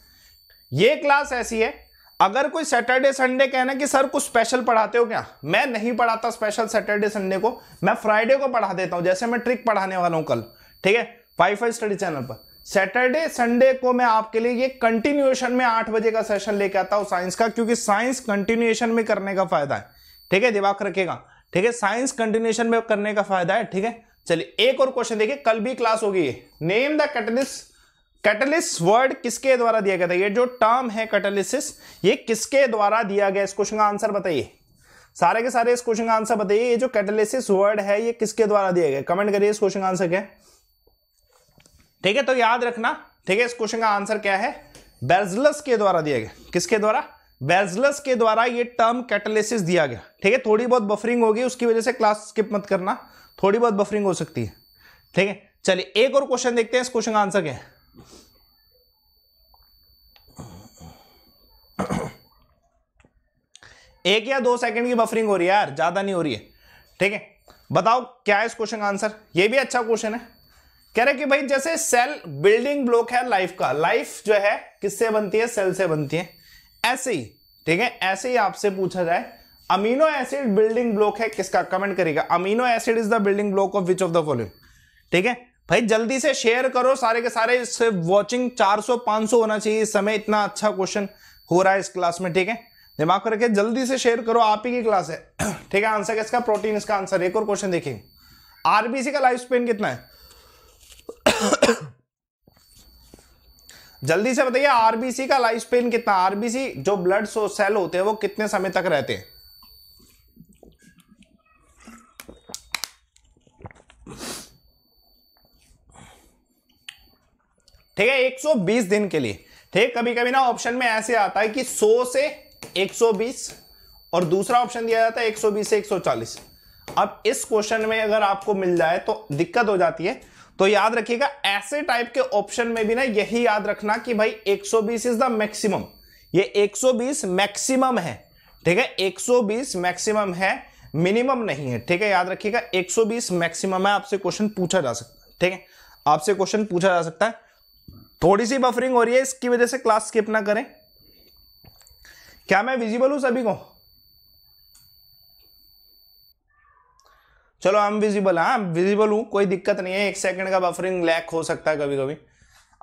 ये क्लास ऐसी है अगर कोई सैटरडे संडे कहना कि सर कुछ स्पेशल पढ़ाते हो क्या मैं नहीं पढ़ाता स्पेशल सैटरडे संडे को मैं फ्राइडे को पढ़ा देता हूं जैसे मैं ट्रिक पढ़ाने वाला हूं कल ठीक है फाइव स्टडी चैनल पर सैटरडे संडे को मैं आपके लिए ये कंटिन्यूएशन में आठ बजे का सेशन लेके आता हूं साइंस का क्योंकि साइंस कंटिन्यूएशन में करने का फायदा है ठीक है दिमाग रखेगा ठीक है साइंस कंटिन्यूएशन में करने का फायदा है ठीक है चलिए एक और क्वेश्चन देखिए कल भी क्लास होगी name the catalyst catalyst word किसके द्वारा दिया गया था ये जो टर्म है कैटलिसिस ये किसके द्वारा दिया गया इस क्वेश्चन का आंसर बताइए सारे के सारे इस क्वेश्चन का आंसर बताइए ये जो कैटलिसिस वर्ड है ये किसके द्वारा दिया गया कमेंट करिए इस क्वेश्चन का आंसर क्या है ठीक है तो याद रखना ठीक है इस क्वेश्चन का आंसर क्या है बेर्जलस के द्वारा दिया गया किसके द्वारा बेर्जलस के द्वारा ये टर्म कैटलिसिस दिया गया ठीक है थोड़ी बहुत बफरिंग होगी उसकी वजह से क्लास स्किप मत करना थोड़ी बहुत बफरिंग हो सकती है ठीक है चलिए एक और क्वेश्चन देखते हैं इस क्वेश्चन का आंसर क्या है एक या दो सेकंड की बफरिंग हो रही है यार ज्यादा नहीं हो रही है ठीक है बताओ क्या है इस क्वेश्चन का आंसर ये भी अच्छा क्वेश्चन है कह रहे कि भाई जैसे सेल बिल्डिंग ब्लॉक है लाइफ का लाइफ जो है किससे बनती है सेल से बनती है ऐसे ही ठीक है ऐसे ही आपसे पूछा जाए अमीनो एसिड बिल्डिंग ब्लॉक है किसका कमेंट करेगा amino acid is the building block of which of the following ठीक है भाई जल्दी से शेयर करो सारे के सारे वॉचिंग 400 500 होना चाहिए इस समय इतना अच्छा क्वेश्चन हो रहा है इस क्लास में ठीक है दिमाग को रखे जल्दी से शेयर करो आप ही की क्लास है ठीक है आंसर किसका प्रोटीन इसका आंसर एक और क्वेश्चन देखिए आरबीसी का लाइफ स्पेन कितना है जल्दी से बताइए आरबीसी का लाइफ स्पेन कितना आरबीसी जो ब्लड सेल होते हैं वो कितने समय तक रहते हैं ठीक है 120 दिन के लिए ठीक कभी कभी ना ऑप्शन में ऐसे आता है कि 100 से 120 और दूसरा ऑप्शन दिया जाता है 120 से 140 अब इस क्वेश्चन में अगर आपको मिल जाए तो दिक्कत हो जाती है तो याद रखिएगा ऐसे टाइप के ऑप्शन में भी ना यही याद रखना कि भाई 120 इज द मैक्सिमम ये 120 मैक्सिमम है ठीक है 120 मैक्सिमम है मिनिमम नहीं है ठीक है याद रखिएगा 120 मैक्सिमम है आपसे क्वेश्चन पूछा जा सकता है ठीक है आपसे क्वेश्चन पूछा जा सकता है थोड़ी सी बफरिंग हो रही है इसकी वजह से क्लास स्किप ना करें क्या मैं विजिबल हूं सभी को चलो हम विजिबल हाँ विजिबल हूँ कोई दिक्कत नहीं है एक सेकंड का बफरिंग लैक हो सकता है कभी कभी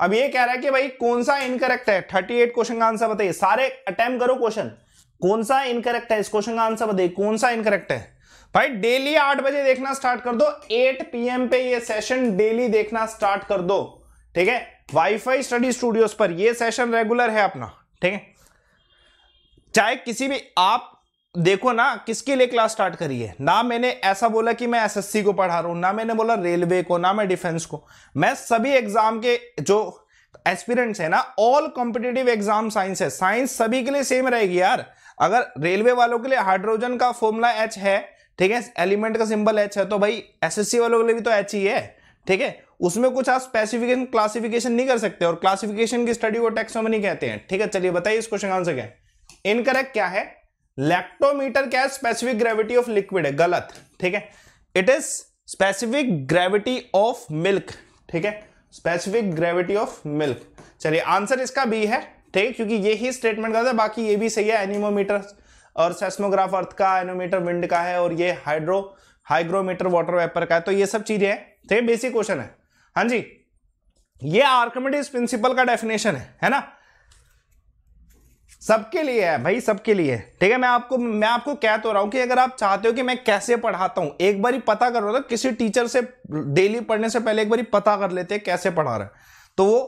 अब ये कह रहा है कि भाई कौन सा इनकरेक्ट है थर्टी एट क्वेश्चन का आंसर बताइए सारे अटेम्प करो क्वेश्चन कौन सा इनकरेक्ट है इस क्वेश्चन का आंसर बताइए कौन सा इनकरेक्ट है भाई डेली आठ बजे देखना स्टार्ट कर दो एट पी पे ये सेशन डेली देखना स्टार्ट कर दो ठीक है वाईफाई स्टडी स्टूडियोज पर ये सेशन रेगुलर है अपना ठीक है चाहे किसी भी आप देखो ना किसके लिए क्लास स्टार्ट करी है ना मैंने ऐसा बोला कि मैं एसएससी को पढ़ा रहा हूं ना मैंने बोला रेलवे को ना मैं डिफेंस को मैं सभी एग्जाम के जो एस्पिरेंट्स है ना ऑल कॉम्पिटेटिव एग्जाम साइंस है साइंस सभी के लिए सेम रहेगी यार अगर रेलवे वालों के लिए हाइड्रोजन का फॉर्मूला एच है ठीक है एलिमेंट का सिंबल एच है तो भाई एस वालों के लिए भी तो एच ही है ठीक है उसमें कुछ आप स्पेसिफिकेशन क्लासिफिकेशन नहीं कर सकते और क्लासिफिकेशन की स्टडी को टेक्सोमनी कहते हैं ठीक है चलिए बताइए इस क्वेश्चन का आंसर क्या है इनकरेक्ट क्या है लैक्टोमीटर क्या है स्पेसिफिक ग्रेविटी ऑफ लिक्विड है गलत ठीक है it is specific gravity of milk ठीक है स्पेसिफिक ग्रेविटी ऑफ मिल्क चलिए आंसर इसका बी है ठीक है क्योंकि ये ही स्टेटमेंट गलत है बाकी ये भी सही है एनिमोमीटर और सेस्मोग्राफ अर्थ का एनोमीटर विंड का है और ये हाइड्रो हाइग्रोमीटर वाटर वेपर का है तो ये सब चीजें हैं ठीक है बेसिक क्वेश्चन है हाँ जी ये आर्कमेडिस प्रिंसिपल का डेफिनेशन है है ना सबके लिए है भाई सबके लिए ठीक है मैं आपको मैं आपको कह तो रहा हूँ कि अगर आप चाहते हो कि मैं कैसे पढ़ाता हूँ एक बार पता कर रहा था किसी टीचर से डेली पढ़ने से पहले एक बार पता कर लेते हैं कैसे पढ़ा रहा है तो वो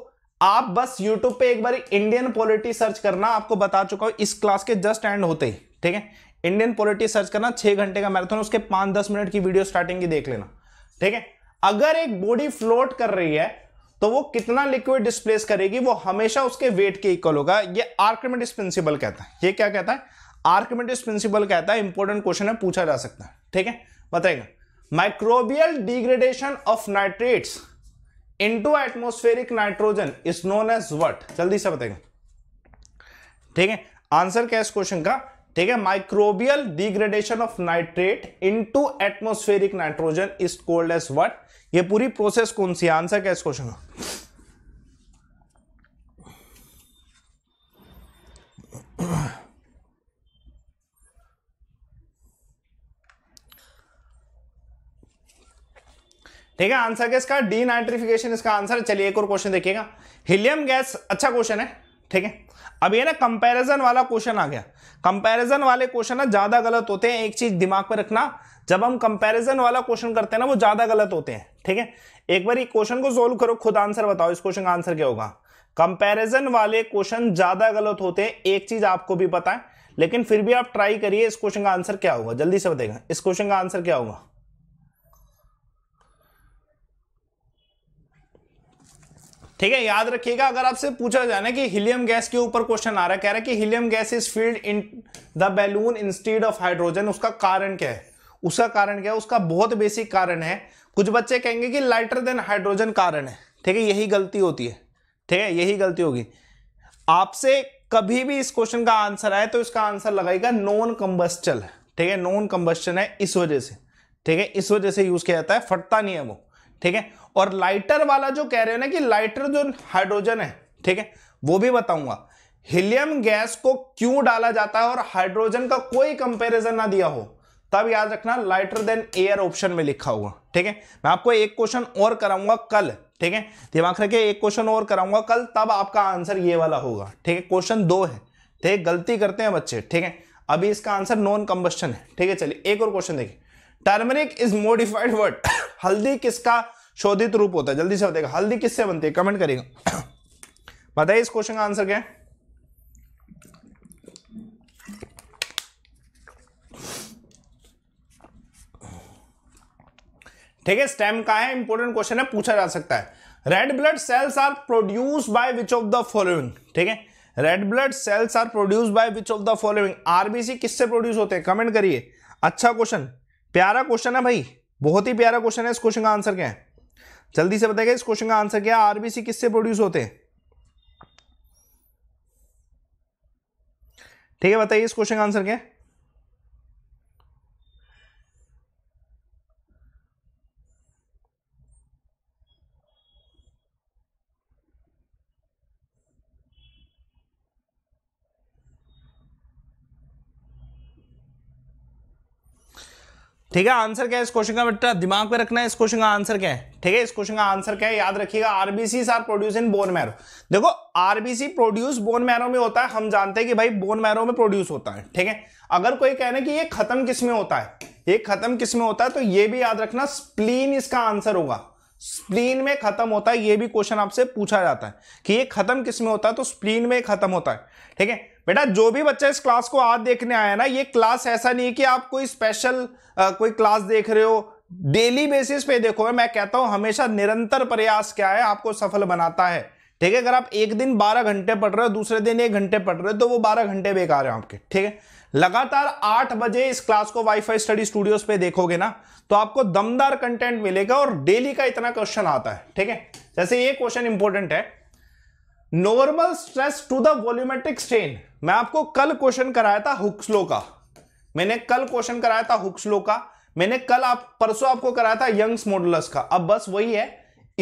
आप बस यूट्यूब पे एक बार इंडियन पॉलिटी सर्च करना आपको बता चुका हूँ इस क्लास के जस्ट एंड होते ही ठीक है इंडियन पॉलिटी सर्च करना छः घंटे का मैराथन उसके पाँच दस मिनट की वीडियो स्टार्टिंग की देख लेना ठीक है अगर एक बॉडी फ्लोट कर रही है तो वो कितना लिक्विड डिस्प्लेस करेगी वो हमेशा उसके वेट के इक्वल होगा ये आर्कमेटिस प्रिंसिपल कहता है ये क्या कहता है आर्कमेटिस प्रिंसिपल कहता है इंपॉर्टेंट क्वेश्चन है पूछा जा सकता है ठीक है बताएगा microbial degradation of nitrates into atmospheric nitrogen is known as what जल्दी से बताएगा ठीक है आंसर क्या है इस क्वेश्चन का ठीक है microbial degradation of nitrate into atmospheric nitrogen is called as what ये पूरी प्रोसेस कौन सी आंसर क्या इस क्वेश्चन का ठीक है आंसर क्या इसका डी नाइट्रिफिकेशन इसका आंसर चलिए एक और क्वेश्चन देखिएगा हीलियम गैस अच्छा क्वेश्चन है ठीक है अब ये ना कंपैरिजन वाला क्वेश्चन आ गया कंपैरिजन वाले क्वेश्चन ना ज्यादा गलत होते हैं एक चीज दिमाग पर रखना जब हम कंपैरिजन वाला क्वेश्चन करते हैं ना वो ज्यादा गलत होते हैं ठीक है एक बार क्वेश्चन को सोल्व करो खुद आंसर बताओ इस क्वेश्चन का आंसर क्या होगा कंपैरिजन वाले क्वेश्चन ज्यादा गलत होते हैं एक चीज आपको भी पता है लेकिन फिर भी आप ट्राई करिए इस क्वेश्चन का आंसर क्या होगा जल्दी से बताएगा इस क्वेश्चन का आंसर क्या होगा ठीक है याद रखिएगा अगर आपसे पूछा जाए ना कि हीलियम गैस के ऊपर क्वेश्चन आ रहा है कह रहा है कि helium gas is filled in the balloon instead of hydrogen उसका कारण क्या है उसका कारण क्या है उसका बहुत बेसिक कारण है कुछ बच्चे कहेंगे कि लाइटर देन हाइड्रोजन कारण है ठीक है यही गलती होती है ठीक है यही गलती होगी आपसे कभी भी इस क्वेश्चन का आंसर आए तो इसका आंसर लगाएगा नॉन कम्बस्टल ठीक है नॉन कम्बस्टन है इस वजह से ठीक है इस वजह से यूज किया जाता है फटता नहीं है वो ठीक है और लाइटर वाला जो कह रहे हो ना कि लाइटर जो हाइड्रोजन है ठीक है वो भी बताऊंगा हीलियम गैस को क्यों डाला जाता है और हाइड्रोजन का कोई कंपैरिजन ना दिया हो तब याद रखना लाइटर देन एयर ऑप्शन में लिखा हुआ ठीक है मैं आपको एक क्वेश्चन और कराऊंगा कल ठीक है दिमाग रखे एक क्वेश्चन और कराऊंगा कल तब आपका आंसर ये वाला होगा ठीक है क्वेश्चन दो है ठीक गलती करते हैं बच्चे ठीक है अभी इसका आंसर नॉन कंबस्टन है ठीक है चलिए एक और क्वेश्चन देखिए टर्मरिक इज मोडिफाइड वर्ड हल्दी किसका शोधित रूप होता है जल्दी से बताएगा हल्दी किससे बनती है कमेंट करेगा बताइए इस क्वेश्चन का आंसर क्या है ठीक है स्टेम का है इंपॉर्टेंट क्वेश्चन है पूछा जा सकता है red blood cells are produce by which of the following ठीक है red blood cells are produce by which of the following RBC किससे प्रोड्यूस होते हैं कमेंट करिए अच्छा क्वेश्चन प्यारा क्वेश्चन है भाई बहुत ही प्यारा क्वेश्चन है इस क्वेश्चन का आंसर क्या है जल्दी से बताइए इस क्वेश्चन का आंसर क्या है आरबीसी किससे प्रोड्यूस होते हैं ठीक है बताइए इस क्वेश्चन का आंसर क्या है ठीक है आंसर क्या है इस क्वेश्चन का बेटा दिमाग पे रखना है इस क्वेश्चन का आंसर क्या है ठीक है इस क्वेश्चन का आंसर क्या है याद रखिएगा RBC are produce in bone marrow देखो आरबीसी प्रोड्यूस बोन मैरो में होता है हम जानते हैं कि भाई बोन मैरो में प्रोड्यूस होता है ठीक है अगर कोई कहने की ये खत्म किसमें होता है ये खत्म किसमें होता है तो ये भी याद रखना स्प्लीन इसका आंसर होगा स्प्लीन में खत्म होता है ये भी क्वेश्चन आपसे पूछा जाता है कि ये खत्म किसमें होता है तो स्प्लीन में खत्म होता है ठीक है बेटा जो भी बच्चा इस क्लास को आज देखने आया ना ये क्लास ऐसा नहीं है कि आप कोई स्पेशल आ, कोई क्लास देख रहे हो डेली बेसिस पे देखो मैं कहता हूं हमेशा निरंतर प्रयास क्या है आपको सफल बनाता है ठीक है अगर आप एक दिन बारह घंटे पढ़ रहे हो दूसरे दिन एक घंटे पढ़ रहे हो तो वो बारह घंटे बेकार है आपके ठीक है लगातार आठ बजे इस क्लास को वाईफाई स्टडी स्टूडियोज पे देखोगे ना तो आपको दमदार कंटेंट मिलेगा और डेली का इतना क्वेश्चन आता है ठीक है जैसे ये क्वेश्चन इंपॉर्टेंट है normal stress to the volumetric strain मैं आपको कल क्वेश्चन कराया था हुक्सलो का मैंने कल क्वेश्चन कराया था हुक्सलो का मैंने कल आप परसों आपको कराया था यंग्स मॉडुलस का अब बस वही है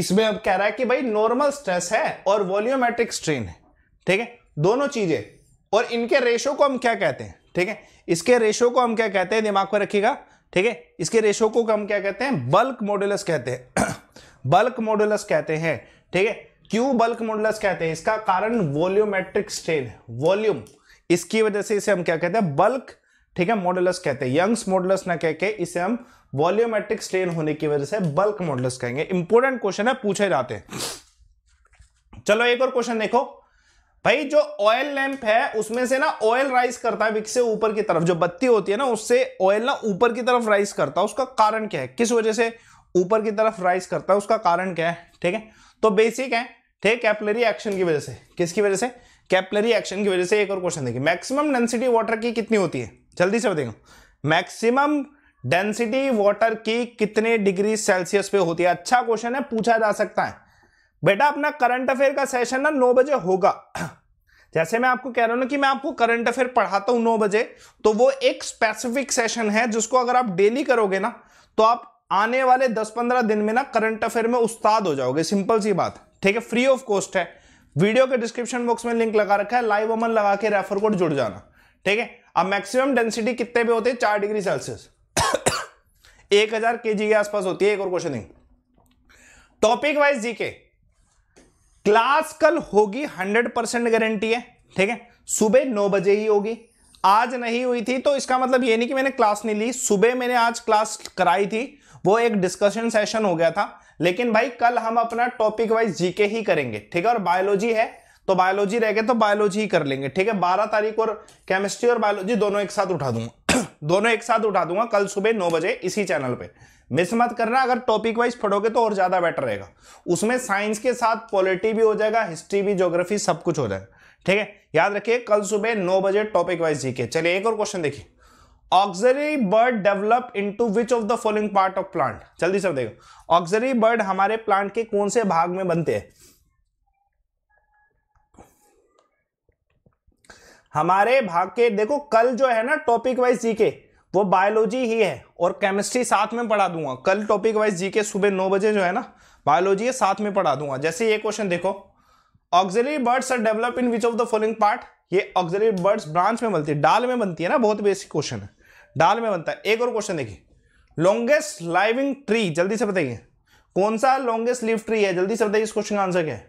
इसमें अब कह रहा है कि भाई नॉर्मल स्ट्रेस है और वॉल्यूमेट्रिक स्ट्रेन है ठीक है दोनों चीजें और इनके रेशो को हम क्या कहते हैं ठीक है इसके रेशो को हम क्या कहते हैं दिमाग पर रखिएगा ठीक है इसके रेशो को हम क्या कहते हैं बल्क मॉडुलस कहते हैं बल्क मॉडुलस कहते हैं ठीक है क्यों बल्क मॉडुलस कहते हैं इसका कारण वॉल्यूमेट्रिक स्ट्रेन है वॉल्यूम इसकी वजह से इसे हम क्या कहते हैं बल्क ठीक है मॉडुलस कहते हैं यंग्स मॉडुलस ना कह के इसे हम वॉल्यूमेट्रिक स्ट्रेन होने की वजह से बल्क मॉडुलस कहेंगे इंपोर्टेंट क्वेश्चन है पूछे जाते हैं चलो एक और क्वेश्चन देखो भाई जो ऑयल लैंप है उसमें से ना ऑयल राइज करता है विक से ऊपर की तरफ जो बत्ती होती है ना उससे ऑयल ना ऊपर की तरफ राइज करता है उसका कारण क्या है किस वजह से ऊपर की तरफ राइज करता है उसका कारण क्या है ठीक है तो बेसिक है थे कैपलरी एक्शन की वजह से किसकी वजह से कैपलरी एक्शन की वजह से एक और क्वेश्चन देखिए मैक्सिमम डेंसिटी वाटर की कितनी होती है जल्दी से बताइए मैक्सिमम डेंसिटी वाटर की कितने डिग्री सेल्सियस पे होती है अच्छा क्वेश्चन है पूछा जा सकता है बेटा अपना करंट अफेयर का सेशन ना नौ बजे होगा जैसे मैं आपको कह रहा हूं ना कि मैं आपको करंट अफेयर पढ़ाता हूं नौ बजे तो वो एक स्पेसिफिक सेशन है जिसको अगर आप डेली करोगे ना तो आप आने वाले दस पंद्रह दिन में ना करंट अफेयर में उस्ताद हो जाओगे सिंपल सी बात ठीक है फ्री ऑफ कॉस्ट है वीडियो के डिस्क्रिप्शन बॉक्स में लिंक लगा रखा है लाइव अमन लगा के रेफर कोड जुड़ जाना ठीक है अब मैक्सिमम डेंसिटी कितने पे होते हैं चार डिग्री सेल्सियस एक हजार के जी के आसपास होती है एक और question topic wise GK class कल होगी हंड्रेड परसेंट गारंटी है ठीक है सुबह नौ बजे ही होगी आज नहीं हुई थी तो इसका मतलब ये नहीं कि मैंने क्लास नहीं ली सुबह मैंने आज क्लास कराई थी वो एक डिस्कशन सेशन हो गया था लेकिन भाई कल हम अपना टॉपिक वाइज जीके ही करेंगे ठीक है और बायोलॉजी है तो बायोलॉजी रह गए तो बायोलॉजी ही कर लेंगे ठीक है बारह तारीख और केमिस्ट्री और बायोलॉजी दोनों एक साथ उठा दूंगा दोनों एक साथ उठा दूंगा कल सुबह नौ बजे इसी चैनल पर मिस मत करना अगर टॉपिक वाइज पढ़ोगे तो और ज्यादा बेटर रहेगा उसमें साइंस के साथ पॉलिटी भी हो जाएगा हिस्ट्री भी ज्योग्राफी सब कुछ हो जाएगा ठीक है याद रखिए कल सुबह नौ बजे टॉपिक वाइज जीके चलिए एक और क्वेश्चन देखिए axillary bud develop into which of the following part of plant जल्दी सर देखो ऑक्सरी बर्ड हमारे प्लांट के कौन से भाग में बनते हैं हमारे भाग के देखो कल जो है ना टॉपिक वाइज जीके वो बायोलॉजी ही है और केमिस्ट्री साथ में पढ़ा दूंगा कल टॉपिक वाइज जीके सुबह नौ बजे जो है ना बायोलॉजी है साथ में पढ़ा दूंगा जैसे ये क्वेश्चन देखो axillary buds are develop in which of the following part ये ऑक्सरी बर्ड्स ब्रांच में बनती है डाल में बनती है ना बहुत बेसिक क्वेश्चन है डाल में बनता है एक और क्वेश्चन देखिए लॉन्गेस्ट लाइविंग ट्री जल्दी से बताइए कौन सा लॉन्गेस्ट लिव ट्री है जल्दी से बताइए इस क्वेश्चन का आंसर क्या है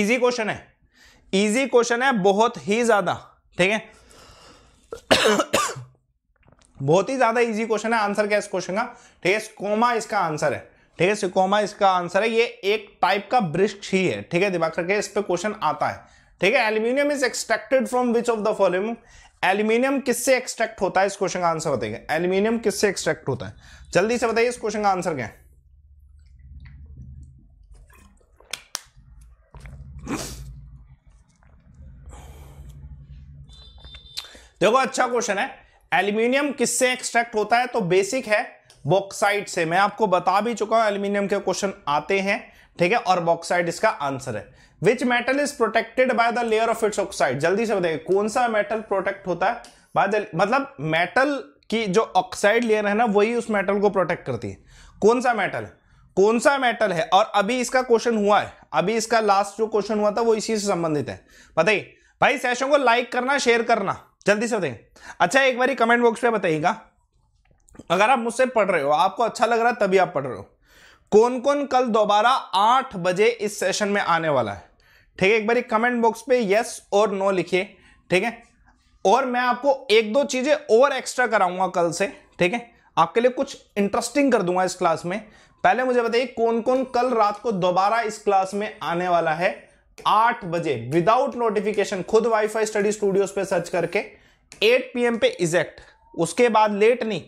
इजी क्वेश्चन है इजी क्वेश्चन है बहुत ही ज्यादा ठीक है बहुत ही ज्यादा इजी क्वेश्चन है आंसर क्या है इस क्वेश्चन का ठीक है स्कोमा इसका आंसर है ठीक है सिकोमा इसका आंसर है ये एक टाइप का वृक्ष ही है ठीक है दिमाग रखे इस पर क्वेश्चन आता है ठीक है aluminium is extracted from which of the following aluminium किससे एक्सट्रैक्ट होता है इस क्वेश्चन का आंसर बताइए एल्यूमिनियम किससे एक्सट्रैक्ट होता है जल्दी से बताइए इस क्वेश्चन का आंसर क्या है देखो अच्छा क्वेश्चन है एल्यूमिनियम किससे एक्सट्रैक्ट होता है तो बेसिक है बॉक्साइड से मैं आपको बता भी चुका हूं एल्यूमिनियम के क्वेश्चन आते हैं ठीक है और बॉक्साइड इसका आंसर है which metal is protected by the layer of its oxide जल्दी से बताइए कौन सा मेटल प्रोटेक्ट होता है बाय द मतलब मेटल की जो ऑक्साइड लेयर है ना वही उस मेटल को प्रोटेक्ट करती है कौन सा मेटल कौन सा मेटल है और अभी इसका क्वेश्चन हुआ है अभी इसका लास्ट जो क्वेश्चन हुआ था वो इसी से संबंधित है बताइए भाई सेशन को लाइक करना शेयर करना जल्दी से बताइए अच्छा एक बार कमेंट बॉक्स पे बताइएगा अगर आप मुझसे पढ़ रहे हो आपको अच्छा लग रहा है तभी आप पढ़ रहे हो कौन कौन कल दोबारा आठ बजे इस सेशन में आने वाला है ठीक है एक बार कमेंट बॉक्स पे यस और नो लिखिए ठीक है और मैं आपको एक दो चीजें और एक्स्ट्रा कराऊंगा कल से ठीक है आपके लिए कुछ इंटरेस्टिंग कर दूंगा इस क्लास में पहले मुझे बताइए कौन कौन कल रात को दोबारा इस क्लास में आने वाला है आठ बजे विदाउट नोटिफिकेशन खुद वाईफाई स्टडी स्टूडियोज पे सर्च करके 8 पीएम पे इजेक्ट उसके बाद लेट नहीं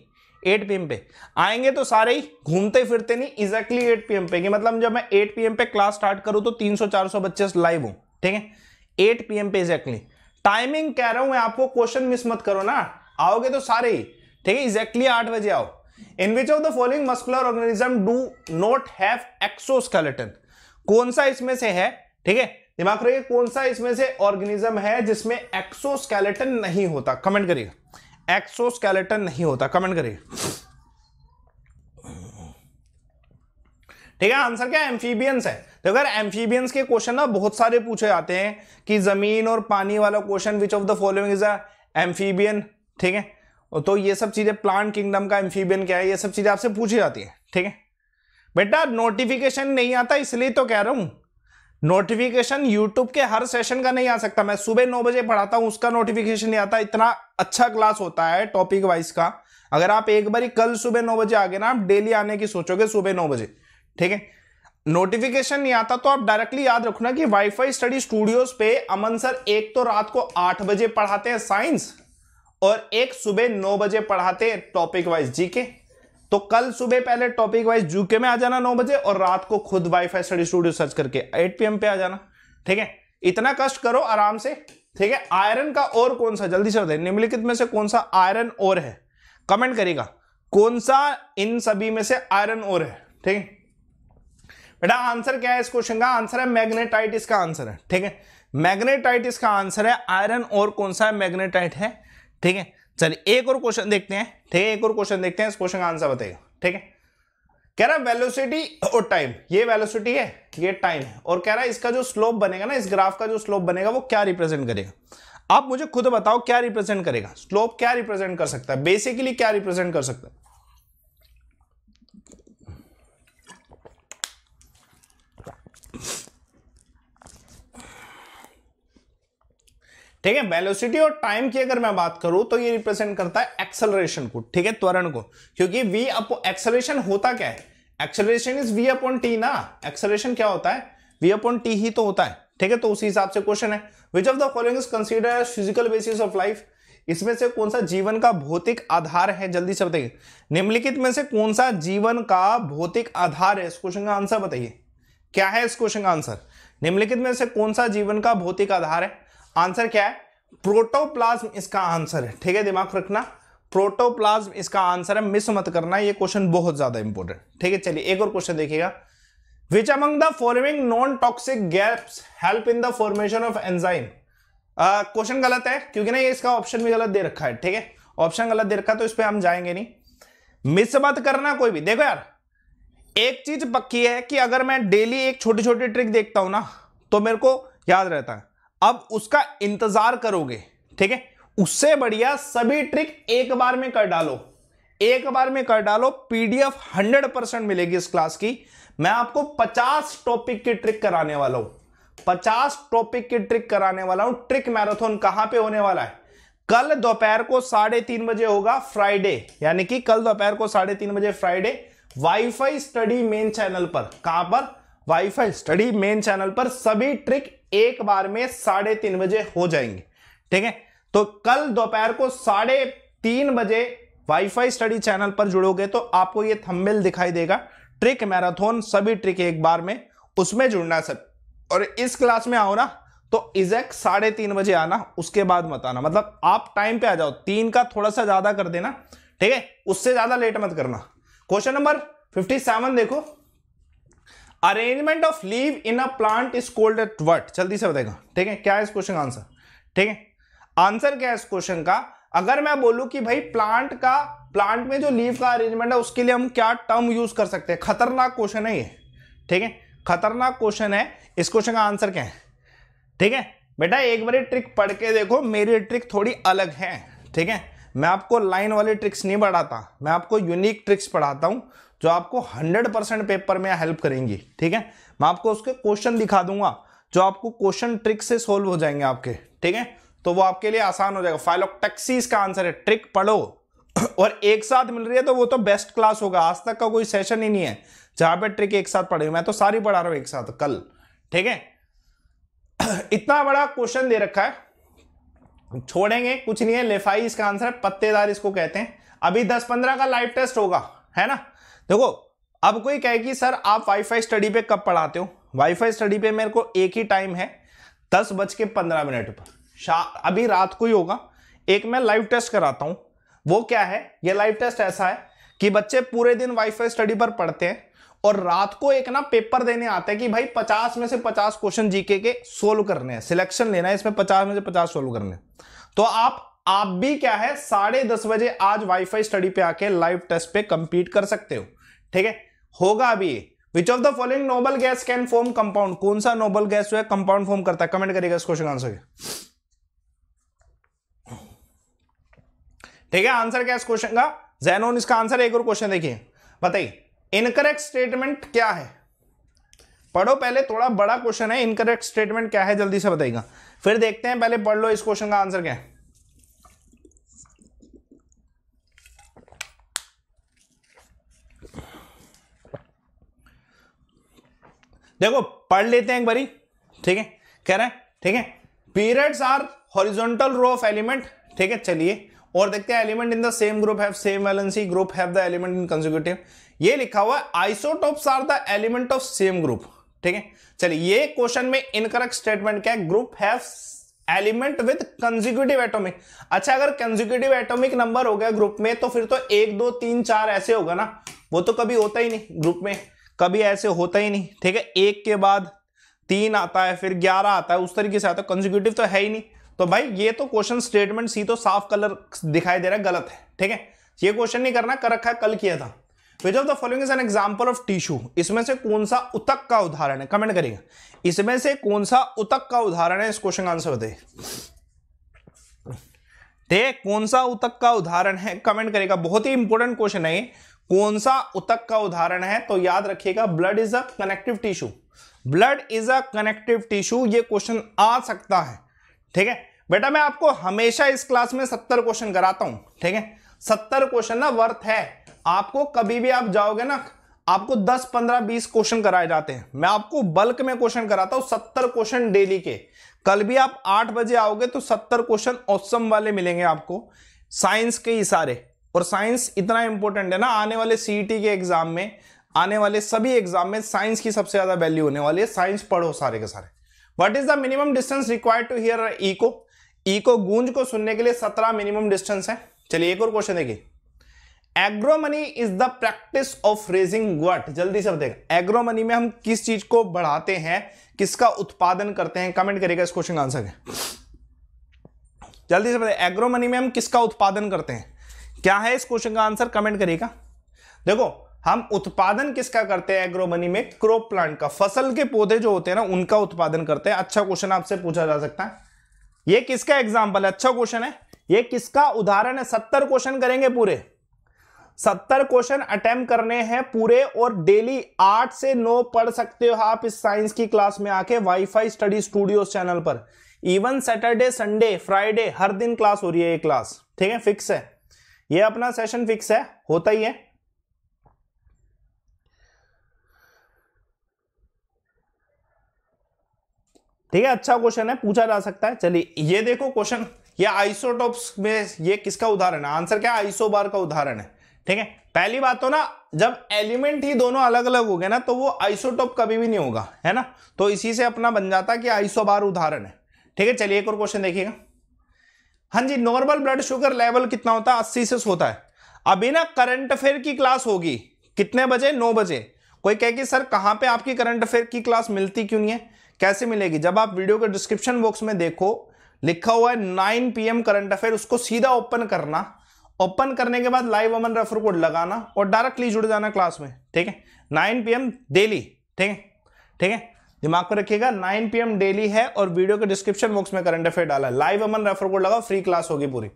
8 पीएम पे आएंगे तो सारे ही घूमते फिरते नहीं एग्जैक्टली exactly 8 पीएम पे कि मतलब जब मैं 8 पीएम पे क्लास स्टार्ट करूं तो 300-400 बच्चे लाइव हूं ठीक है 8 पी पे एग्जैक्टली टाइमिंग कह रहा हूं मैं आपको क्वेश्चन मिस मत करो ना आओगे तो सारे ही ठीक है एग्जैक्टली आठ बजे आओ in which of the following muscular organism do not have exoskeleton कौन सा इसमें से है ठीक है दिमाग रखिए कौन सा इसमें से ऑर्गेनिज्म है जिसमें एक्सोस्केलेटन नहीं होता कमेंट करिएगा एक्सोस्केलेटन नहीं होता कमेंट करिए ठीक है आंसर क्या एम्फीबियंस है तो अगर एम्फीबियंस के क्वेश्चन ना बहुत सारे पूछे जाते हैं कि जमीन और पानी वाला question which of the following is a amphibian ठीक है तो ये सब चीजें प्लांट किंगडम का एम्फीबियन क्या है ये सब चीजें आपसे पूछी जाती है ठीक है बेटा नोटिफिकेशन नहीं आता इसलिए तो कह रहा हूं नोटिफिकेशन यूट्यूब के हर सेशन का नहीं आ सकता मैं सुबह नौ बजे पढ़ाता हूं उसका नोटिफिकेशन नहीं आता इतना अच्छा क्लास होता है टॉपिक वाइज का अगर आप एक बार कल सुबह नौ बजे आ गए ना आप डेली आने की सोचोगे सुबह नौ बजे ठीक है नोटिफिकेशन नहीं आता तो आप डायरेक्टली याद रखना कि वाईफाई स्टडी स्टूडियोज पे अमन सर एक तो रात को आठ बजे पढ़ाते हैं साइंस और एक सुबह नौ बजे पढ़ाते हैं टॉपिक वाइज जीके तो कल सुबह पहले टॉपिक वाइज जूके में आ जाना नौ बजे और रात को खुद वाईफाई स्टडी स्टूडियो सर्च करके एट पी पे आ जाना ठीक है इतना कष्ट करो आराम से ठीक है आयरन का और कौन सा जल्दी से बताए निम्नलिखित में से कौन सा आयरन और है कमेंट करेगा कौन सा इन सभी में से आयरन और है ठीक है बेटा आंसर क्या है इस क्वेश्चन का आंसर है मैग्नेटाइट इसका आंसर है ठीक है मैग्नेटाइट इसका आंसर है आयरन और कौन सा मैग्नेटाइट है ठीक है चलिए एक और क्वेश्चन देखते हैं ठीक है एक और क्वेश्चन देखते हैं इस क्वेश्चन का आंसर बताइए ठीक है कह रहा वेलोसिटी और टाइम ये वेलोसिटी है ये टाइम है और कह रहा है इसका जो स्लोप बनेगा ना इस ग्राफ का जो स्लोप बनेगा वो क्या रिप्रेजेंट करेगा आप मुझे खुद बताओ क्या रिप्रेजेंट करेगा स्लोप क्या रिप्रेजेंट कर सकता है बेसिकली क्या रिप्रेजेंट कर सकता है ठीक है वेलोसिटी और टाइम की अगर मैं बात करूं तो ये रिप्रेजेंट करता है एक्सेलरेशन को ठीक है त्वरण को क्योंकि वी अप एक्सेलरेशन होता क्या है acceleration is V upon T ना एक्सेलरेशन क्या होता है वी अपॉन टी ही तो होता है ठीक है तो उसी हिसाब से क्वेश्चन है which of the following is consider physical basis of life इसमें से कौन सा जीवन का भौतिक आधार है जल्दी से बताइए निम्नलिखित में से कौन सा जीवन का भौतिक आधार है इस क्वेश्चन का आंसर बताइए क्या है इस क्वेश्चन का आंसर निम्नलिखित में से कौन सा जीवन का भौतिक आधार है आंसर क्या है प्रोटोप्लाज्म इसका आंसर है ठीक है दिमाग रखना प्रोटोप्लाज्म इसका आंसर है मिस मत करना ये क्वेश्चन बहुत ज्यादा इंपॉर्टेंट ठीक है चलिए एक और क्वेश्चन देखिएगा which among the following non toxic gaps help in the formation of enzyme question गलत है क्योंकि ना ये इसका ऑप्शन भी गलत दे रखा है ठीक है ऑप्शन गलत दे रखा है तो इस पर हम जाएंगे नहीं मिस मत करना कोई भी देखो यार एक चीज पक्की है कि अगर मैं डेली एक छोटी छोटी ट्रिक देखता हूं ना तो मेरे को याद रहता है अब उसका इंतजार करोगे ठीक है उससे बढ़िया सभी ट्रिक एक बार में कर डालो एक बार में कर डालो पीडीएफ हंड्रेड परसेंट मिलेगी इस क्लास की मैं आपको पचास टॉपिक की ट्रिक कराने वाला हूं पचास टॉपिक की ट्रिक कराने वाला हूं ट्रिक मैराथन कहां पे होने वाला है कल दोपहर को साढ़े तीन बजे होगा फ्राइडे यानी कि कल दोपहर को साढ़े तीन बजे Friday WiFi study main channel पर कहां पर वाईफाई स्टडी मेन चैनल पर सभी ट्रिक एक बार में साढ़े तीन बजे हो जाएंगे ठीक है तो कल दोपहर को साढ़े तीन बजे वाईफाई स्टडी चैनल पर जुड़ोगे तो आपको ये थंबनेल दिखाई देगा ट्रिक मैराथन सभी ट्रिक एक बार में उसमें जुड़ना सर और इस क्लास में आओ ना तो इजैक्ट साढ़े तीन बजे आना उसके बाद मत आना मतलब आप टाइम पे आ जाओ तीन का थोड़ा सा ज्यादा कर देना ठीक है उससे ज्यादा लेट मत करना क्वेश्चन नंबर 57 देखो arrangement of leave in a plant is called at what जल्दी से बताएगा ठीक है क्या है इस क्वेश्चन का आंसर ठीक है आंसर क्या है इस क्वेश्चन का अगर मैं बोलूं कि भाई प्लांट का प्लांट में जो लीव का अरेंजमेंट है उसके लिए हम क्या टर्म यूज कर सकते हैं खतरनाक क्वेश्चन है ये ठीक है खतरनाक क्वेश्चन है इस क्वेश्चन का आंसर क्या है ठीक है बेटा एक बार ट्रिक पढ़ के देखो मेरी ट्रिक थोड़ी अलग है ठीक है मैं आपको लाइन वाली ट्रिक्स नहीं पढ़ाता मैं आपको यूनिक ट्रिक्स पढ़ाता हूँ जो आपको 100 परसेंट पेपर में हेल्प करेंगी ठीक है मैं आपको उसके क्वेश्चन दिखा दूंगा जो आपको क्वेश्चन ट्रिक से सोल्व हो जाएंगे आपके ठीक है तो वो आपके लिए आसान हो जाएगा फाइलोक्टेक्सीज का आंसर है ट्रिक पढ़ो और एक साथ मिल रही है तो वो तो बेस्ट क्लास होगा आज तक का कोई सेशन ही नहीं है जहां पर ट्रिक एक साथ पढ़े मैं तो सारी पढ़ा रहा हूं एक साथ कल ठीक है इतना बड़ा क्वेश्चन दे रखा है छोड़ेंगे कुछ नहीं है लेफाई इसका आंसर है पत्तेदार इसको कहते हैं अभी दस पंद्रह का लाइव टेस्ट होगा है ना देखो अब कोई कहे कि सर आप वाईफाई स्टडी पे कब पढ़ाते हो वाईफाई स्टडी पे मेरे को एक ही टाइम है दस बज के पंद्रह मिनट पर अभी रात को ही होगा एक मैं लाइव टेस्ट कराता हूँ वो क्या है ये लाइव टेस्ट ऐसा है कि बच्चे पूरे दिन वाईफाई स्टडी पर पढ़ते हैं और रात को एक ना पेपर देने आते हैं कि भाई पचास में से पचास क्वेश्चन जीके के सोल्व करने हैं सिलेक्शन लेना है इसमें पचास में से पचास सोल्व करने तो आप आप भी क्या है साढ़े दस बजे आज वाईफाई स्टडी पे आके लाइव टेस्ट पे कंपीट कर सकते हो ठीक है होगा अभी which of the following noble gas can form compound कौन सा नोबल गैस जो है कंपाउंड फॉर्म करता है कमेंट करेगा इस क्वेश्चन आंसर के ठीक है आंसर क्या इस क्वेश्चन का जैनोन इसका आंसर एक और क्वेश्चन देखिए बताइए इनकरेक्ट स्टेटमेंट क्या है पढ़ो पहले थोड़ा बड़ा क्वेश्चन है इनकरेक्ट स्टेटमेंट क्या है जल्दी से बताइएगा फिर देखते हैं पहले पढ़ लो इस क्वेश्चन का आंसर क्या है देखो पढ़ लेते हैं एक बारी ठीक है कह रहे हैं ठीक है periods are horizontal row of element ठीक है चलिए और देखते हैं element in the same group have same valency group have the element in consecutive ये लिखा हुआ है isotopes are the element of same group ठीक है चलिए ये क्वेश्चन में इनकरेक्ट स्टेटमेंट क्या है group have element with consecutive atomic अच्छा अगर कंजिक्यूटिव एटॉमिक नंबर हो गया ग्रुप में तो फिर तो एक दो तीन चार ऐसे होगा ना वो तो कभी होता ही नहीं ग्रुप में कभी ऐसे होता ही नहीं ठीक है एक के बाद तीन आता है फिर ग्यारह आता है उस तरीके से आता है कंजिक्यूटिव तो है ही नहीं तो भाई ये तो क्वेश्चन स्टेटमेंट सी तो साफ कलर दिखाई दे रहा है गलत है ठीक है ये क्वेश्चन नहीं करना कर रखा है कल किया था which of the following is an example of tissue इसमें से कौन सा उतक का उदाहरण है कमेंट करिएगा इसमें से कौन सा उतक का उदाहरण है इस क्वेश्चन का आंसर बताइए कौन सा उतक का उदाहरण है कमेंट करेगा बहुत ही इंपॉर्टेंट क्वेश्चन है कौन सा उतक का उदाहरण है तो याद रखिएगा blood is a connective tissue blood is a connective tissue ये क्वेश्चन आ सकता है ठीक है बेटा मैं आपको हमेशा इस क्लास में सत्तर क्वेश्चन कराता हूं ठीक है सत्तर क्वेश्चन ना वर्थ है आपको कभी भी आप जाओगे ना आपको 10, 15, 20 क्वेश्चन कराए जाते हैं मैं आपको बल्क में क्वेश्चन कराता हूं सत्तर क्वेश्चन डेली के कल भी आप 8 बजे आओगे तो 70 क्वेश्चन औसम वाले मिलेंगे आपको साइंस के ही सारे और साइंस इतना इंपॉर्टेंट है ना आने वाले सीईटी e के एग्जाम में आने वाले सभी एग्जाम में साइंस की सबसे ज्यादा वैल्यू होने वाली है साइंस पढ़ो सारे के सारे what is the minimum distance required to hear echo echo गूंज को सुनने के लिए सत्रह मिनिमम डिस्टेंस है चलिए एक और क्वेश्चन देखिए agronomy is the practice of raising what जल्दी से बताएगा एग्रोमनी में हम किस चीज को बढ़ाते हैं किसका उत्पादन करते हैं कमेंट करेगा इस क्वेश्चन का आंसर जल्दी से बताए एग्रोमनी में हम किसका उत्पादन करते हैं क्या है इस क्वेश्चन का आंसर कमेंट करिएगा देखो हम उत्पादन किसका करते हैं एग्रोमनी में क्रॉप प्लांट का फसल के पौधे जो होते हैं ना उनका उत्पादन करते हैं अच्छा क्वेश्चन आपसे पूछा जा सकता है ये किसका एग्जाम्पल है अच्छा क्वेश्चन है ये किसका उदाहरण है सत्तर क्वेश्चन करेंगे पूरे सत्तर क्वेश्चन अटेम करने हैं पूरे और डेली आठ से नौ पढ़ सकते हो आप इस साइंस की क्लास में आके वाईफाई स्टडी स्टूडियो चैनल पर इवन सैटरडे संडे फ्राइडे हर दिन क्लास हो रही है ये क्लास ठीक है फिक्स है ये अपना सेशन फिक्स है होता ही है ठीक है अच्छा क्वेश्चन है पूछा जा सकता है चलिए ये देखो क्वेश्चन ये आइसोटोप्स में ये किसका उदाहरण है आंसर क्या आइसोबार का उदाहरण है ठीक है पहली बात तो ना जब एलिमेंट ही दोनों अलग अलग हो गए ना तो वो आइसोटोप कभी भी नहीं होगा है ना तो इसी से अपना बन जाता कि आइसोबार उदाहरण है ठीक है चलिए एक और क्वेश्चन देखिएगा हाँ जी नॉर्मल ब्लड शुगर लेवल कितना होता है अस्सी से होता है अभी ना करंट अफेयर की क्लास होगी कितने बजे नौ बजे कोई कह के सर कहाँ पे आपकी करंट अफेयर की क्लास मिलती क्यों नहीं है कैसे मिलेगी जब आप वीडियो के डिस्क्रिप्शन बॉक्स में देखो लिखा हुआ है nine P M current affair उसको सीधा ओपन करना ओपन करने के बाद लाइव अमन रेफर कोड लगाना और डायरेक्टली जुड़ जाना क्लास में ठीक है नाइन पी एम डेली ठीक है ठीक है दिमाग पर रखिएगा 9 पीएम डेली है और वीडियो के डिस्क्रिप्शन बॉक्स में करंट अफेयर डाला है लाइव अमन रेफर कोड लगा फ्री क्लास होगी पूरी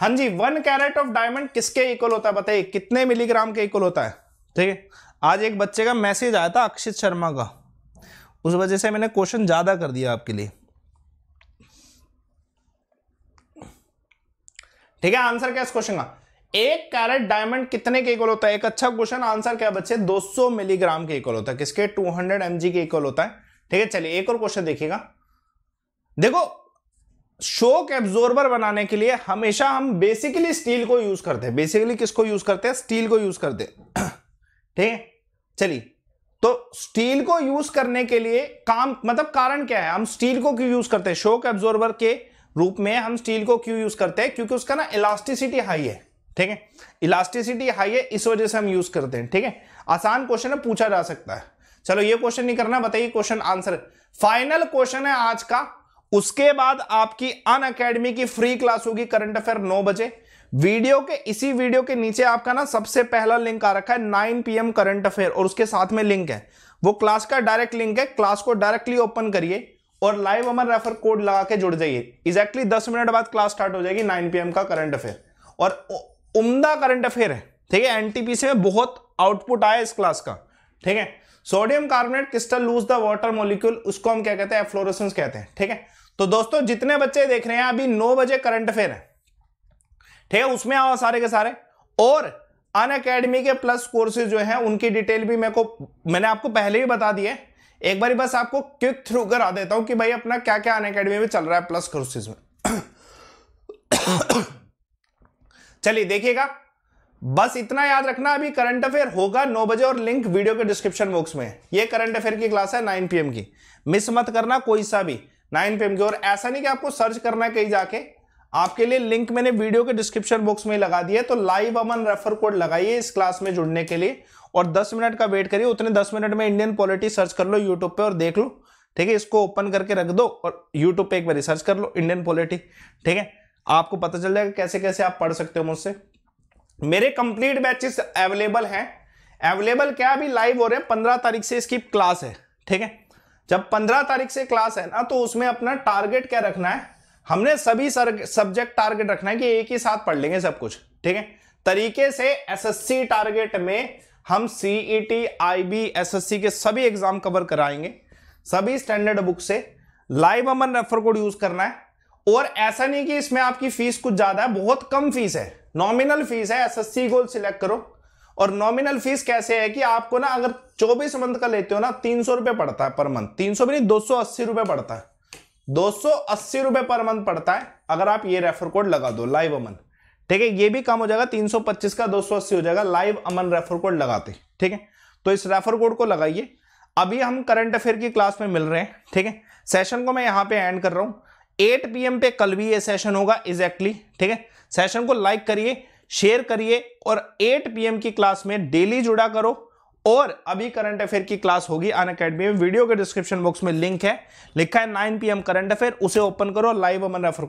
हाँ जी वन कैरेट ऑफ डायमंड किसके इक्वल होता है बताइए कितने मिलीग्राम के इक्वल होता है ठीक है आज एक बच्चे का मैसेज आया था अक्षित शर्मा का उस वजह से मैंने क्वेश्चन ज़्यादा कर दिया आपके लिए ठीक है आंसर क्या इस क्वेश्चन का एक कैरेट डायमंड कितने के इक्वल होता है एक अच्छा क्वेश्चन आंसर क्या बच्चे 200 मिलीग्राम के इक्वल होता है किसके 200 हंड्रेड के इक्वल होता है ठीक है चलिए एक और क्वेश्चन देखिएगा देखो शोक एब्जोर्बर बनाने के लिए हमेशा हम बेसिकली स्टील को यूज करते हैं बेसिकली किसको यूज करते हैं स्टील को यूज करते ठीक है चलिए तो स्टील को यूज करने के लिए काम मतलब कारण क्या है हम स्टील को क्यों यूज करते हैं शोक एब्जोर्बर के रूप में हम स्टील को क्यों यूज करते हैं क्योंकि उसका ना इलास्टिसिटी हाई है ठीक है इलास्टिसिटी हाई है इस वजह से हम यूज करते हैं ठीक है आसान क्वेश्चन है पूछा जा सकता है चलो ये क्वेश्चन नहीं करना बताइए क्वेश्चन आंसर फाइनल क्वेश्चन है आज का उसके बाद आपकी अन अकेडमी की फ्री क्लास होगी करंट अफेयर नौ बजे वीडियो के इसी वीडियो के नीचे आपका ना सबसे पहला लिंक आ रखा है नाइन पीएम करंट अफेयर और उसके साथ में लिंक है वो क्लास का डायरेक्ट लिंक है क्लास को डायरेक्टली ओपन करिए और लाइव अमर रेफर कोड लगा के जुड़ जाइए एग्जैक्टली exactly 10 मिनट बाद क्लास स्टार्ट हो जाएगी 9 पीएम का करंट अफेयर और उम्दा करंट अफेयर है ठीक है एनटीपीसी में बहुत आउटपुट आया इस क्लास का ठीक है sodium carbonate crystal lose the water molecule उसको हम क्या कहते हैं फ्लोरोसेंस कहते हैं ठीक है तो दोस्तों जितने बच्चे देख रहे हैं अभी नौ बजे करंट अफेयर है ठीक है उसमें आओ सारे के सारे और अन अकेडमी के प्लस कोर्सेज जो है उनकी डिटेल भी मेरे को मैंने आपको पहले ही बता दी है एक बार बस आपको क्विक थ्रू करा देता हूं कि भाई अपना क्या क्या अन अकेडमी में चल रहा है प्लस कोर्सेज में चलिए देखिएगा बस इतना याद रखना अभी करंट अफेयर होगा नौ बजे और लिंक वीडियो के डिस्क्रिप्शन बॉक्स में ये करंट अफेयर की क्लास है नाइन पीएम की मिस मत करना कोई सा भी नाइन पीएम की और ऐसा नहीं कि आपको सर्च करना है कहीं जाके आपके लिए लिंक मैंने वीडियो के डिस्क्रिप्शन बॉक्स में लगा दिया तो लाइव अमन रेफर कोड लगाइए इस क्लास में जुड़ने के लिए और दस मिनट का वेट करिए उतने दस मिनट में इंडियन पॉलिटी सर्च कर लो यूट्यूब पर और देख लो ठीक है इसको ओपन करके रख दो और यूट्यूब पर एक बार सर्च कर लो इंडियन पॉलिटी ठीक है आपको पता चल जाएगा कैसे कैसे आप पढ़ सकते हो मुझसे मेरे कंप्लीट बैचेस अवेलेबल हैं अवेलेबल क्या अभी लाइव हो रहे हैं पंद्रह तारीख से इसकी क्लास है ठीक है जब पंद्रह तारीख से क्लास है ना तो उसमें अपना टारगेट क्या रखना है हमने सभी सब्जेक्ट टारगेट रखना है कि एक ही साथ पढ़ लेंगे सब कुछ ठीक है तरीके से एसएससी टारगेट में हम सीईटी आईबी एसएससी के सभी एग्जाम कवर कराएंगे सभी स्टैंडर्ड बुक से live Aman refer code use करना है और ऐसा नहीं कि इसमें आपकी फीस कुछ ज्यादा है बहुत कम फीस है नॉमिनल फीस है एसएससी गोल सिलेक्ट करो और नॉमिनल फीस कैसे है कि आपको ना अगर 24 मंथ का लेते हो ना तीन सौ पड़ता है पर मंथ तीन सौ भी नहीं दो सौ अस्सी रुपए पड़ता है दो सौ अस्सी रुपए पर मंथ पड़ता है अगर आप ये रेफर कोड लगा दो लाइव अमन ठीक है ये भी कम हो जाएगा 325 का 280 हो जाएगा लाइव अमन रेफर कोड लगाते ठीक है तो इस रेफर कोड को लगाइए अभी हम करंट अफेयर की क्लास में मिल रहे हैं ठीक है सेशन को मैं यहां पे एंड कर रहा हूं एट पी पे कल भी ये सेशन होगा एग्जैक्टली exactly, ठीक है सेशन को लाइक करिए शेयर करिए और 8 पीएम की क्लास में डेली जुड़ा करो और अभी करंट अफेयर की क्लास होगी अन अकेडमी में वीडियो के डिस्क्रिप्शन बॉक्स में लिंक है लिखा है 9 पीएम करंट अफेयर उसे ओपन करो लाइव अमन रेफर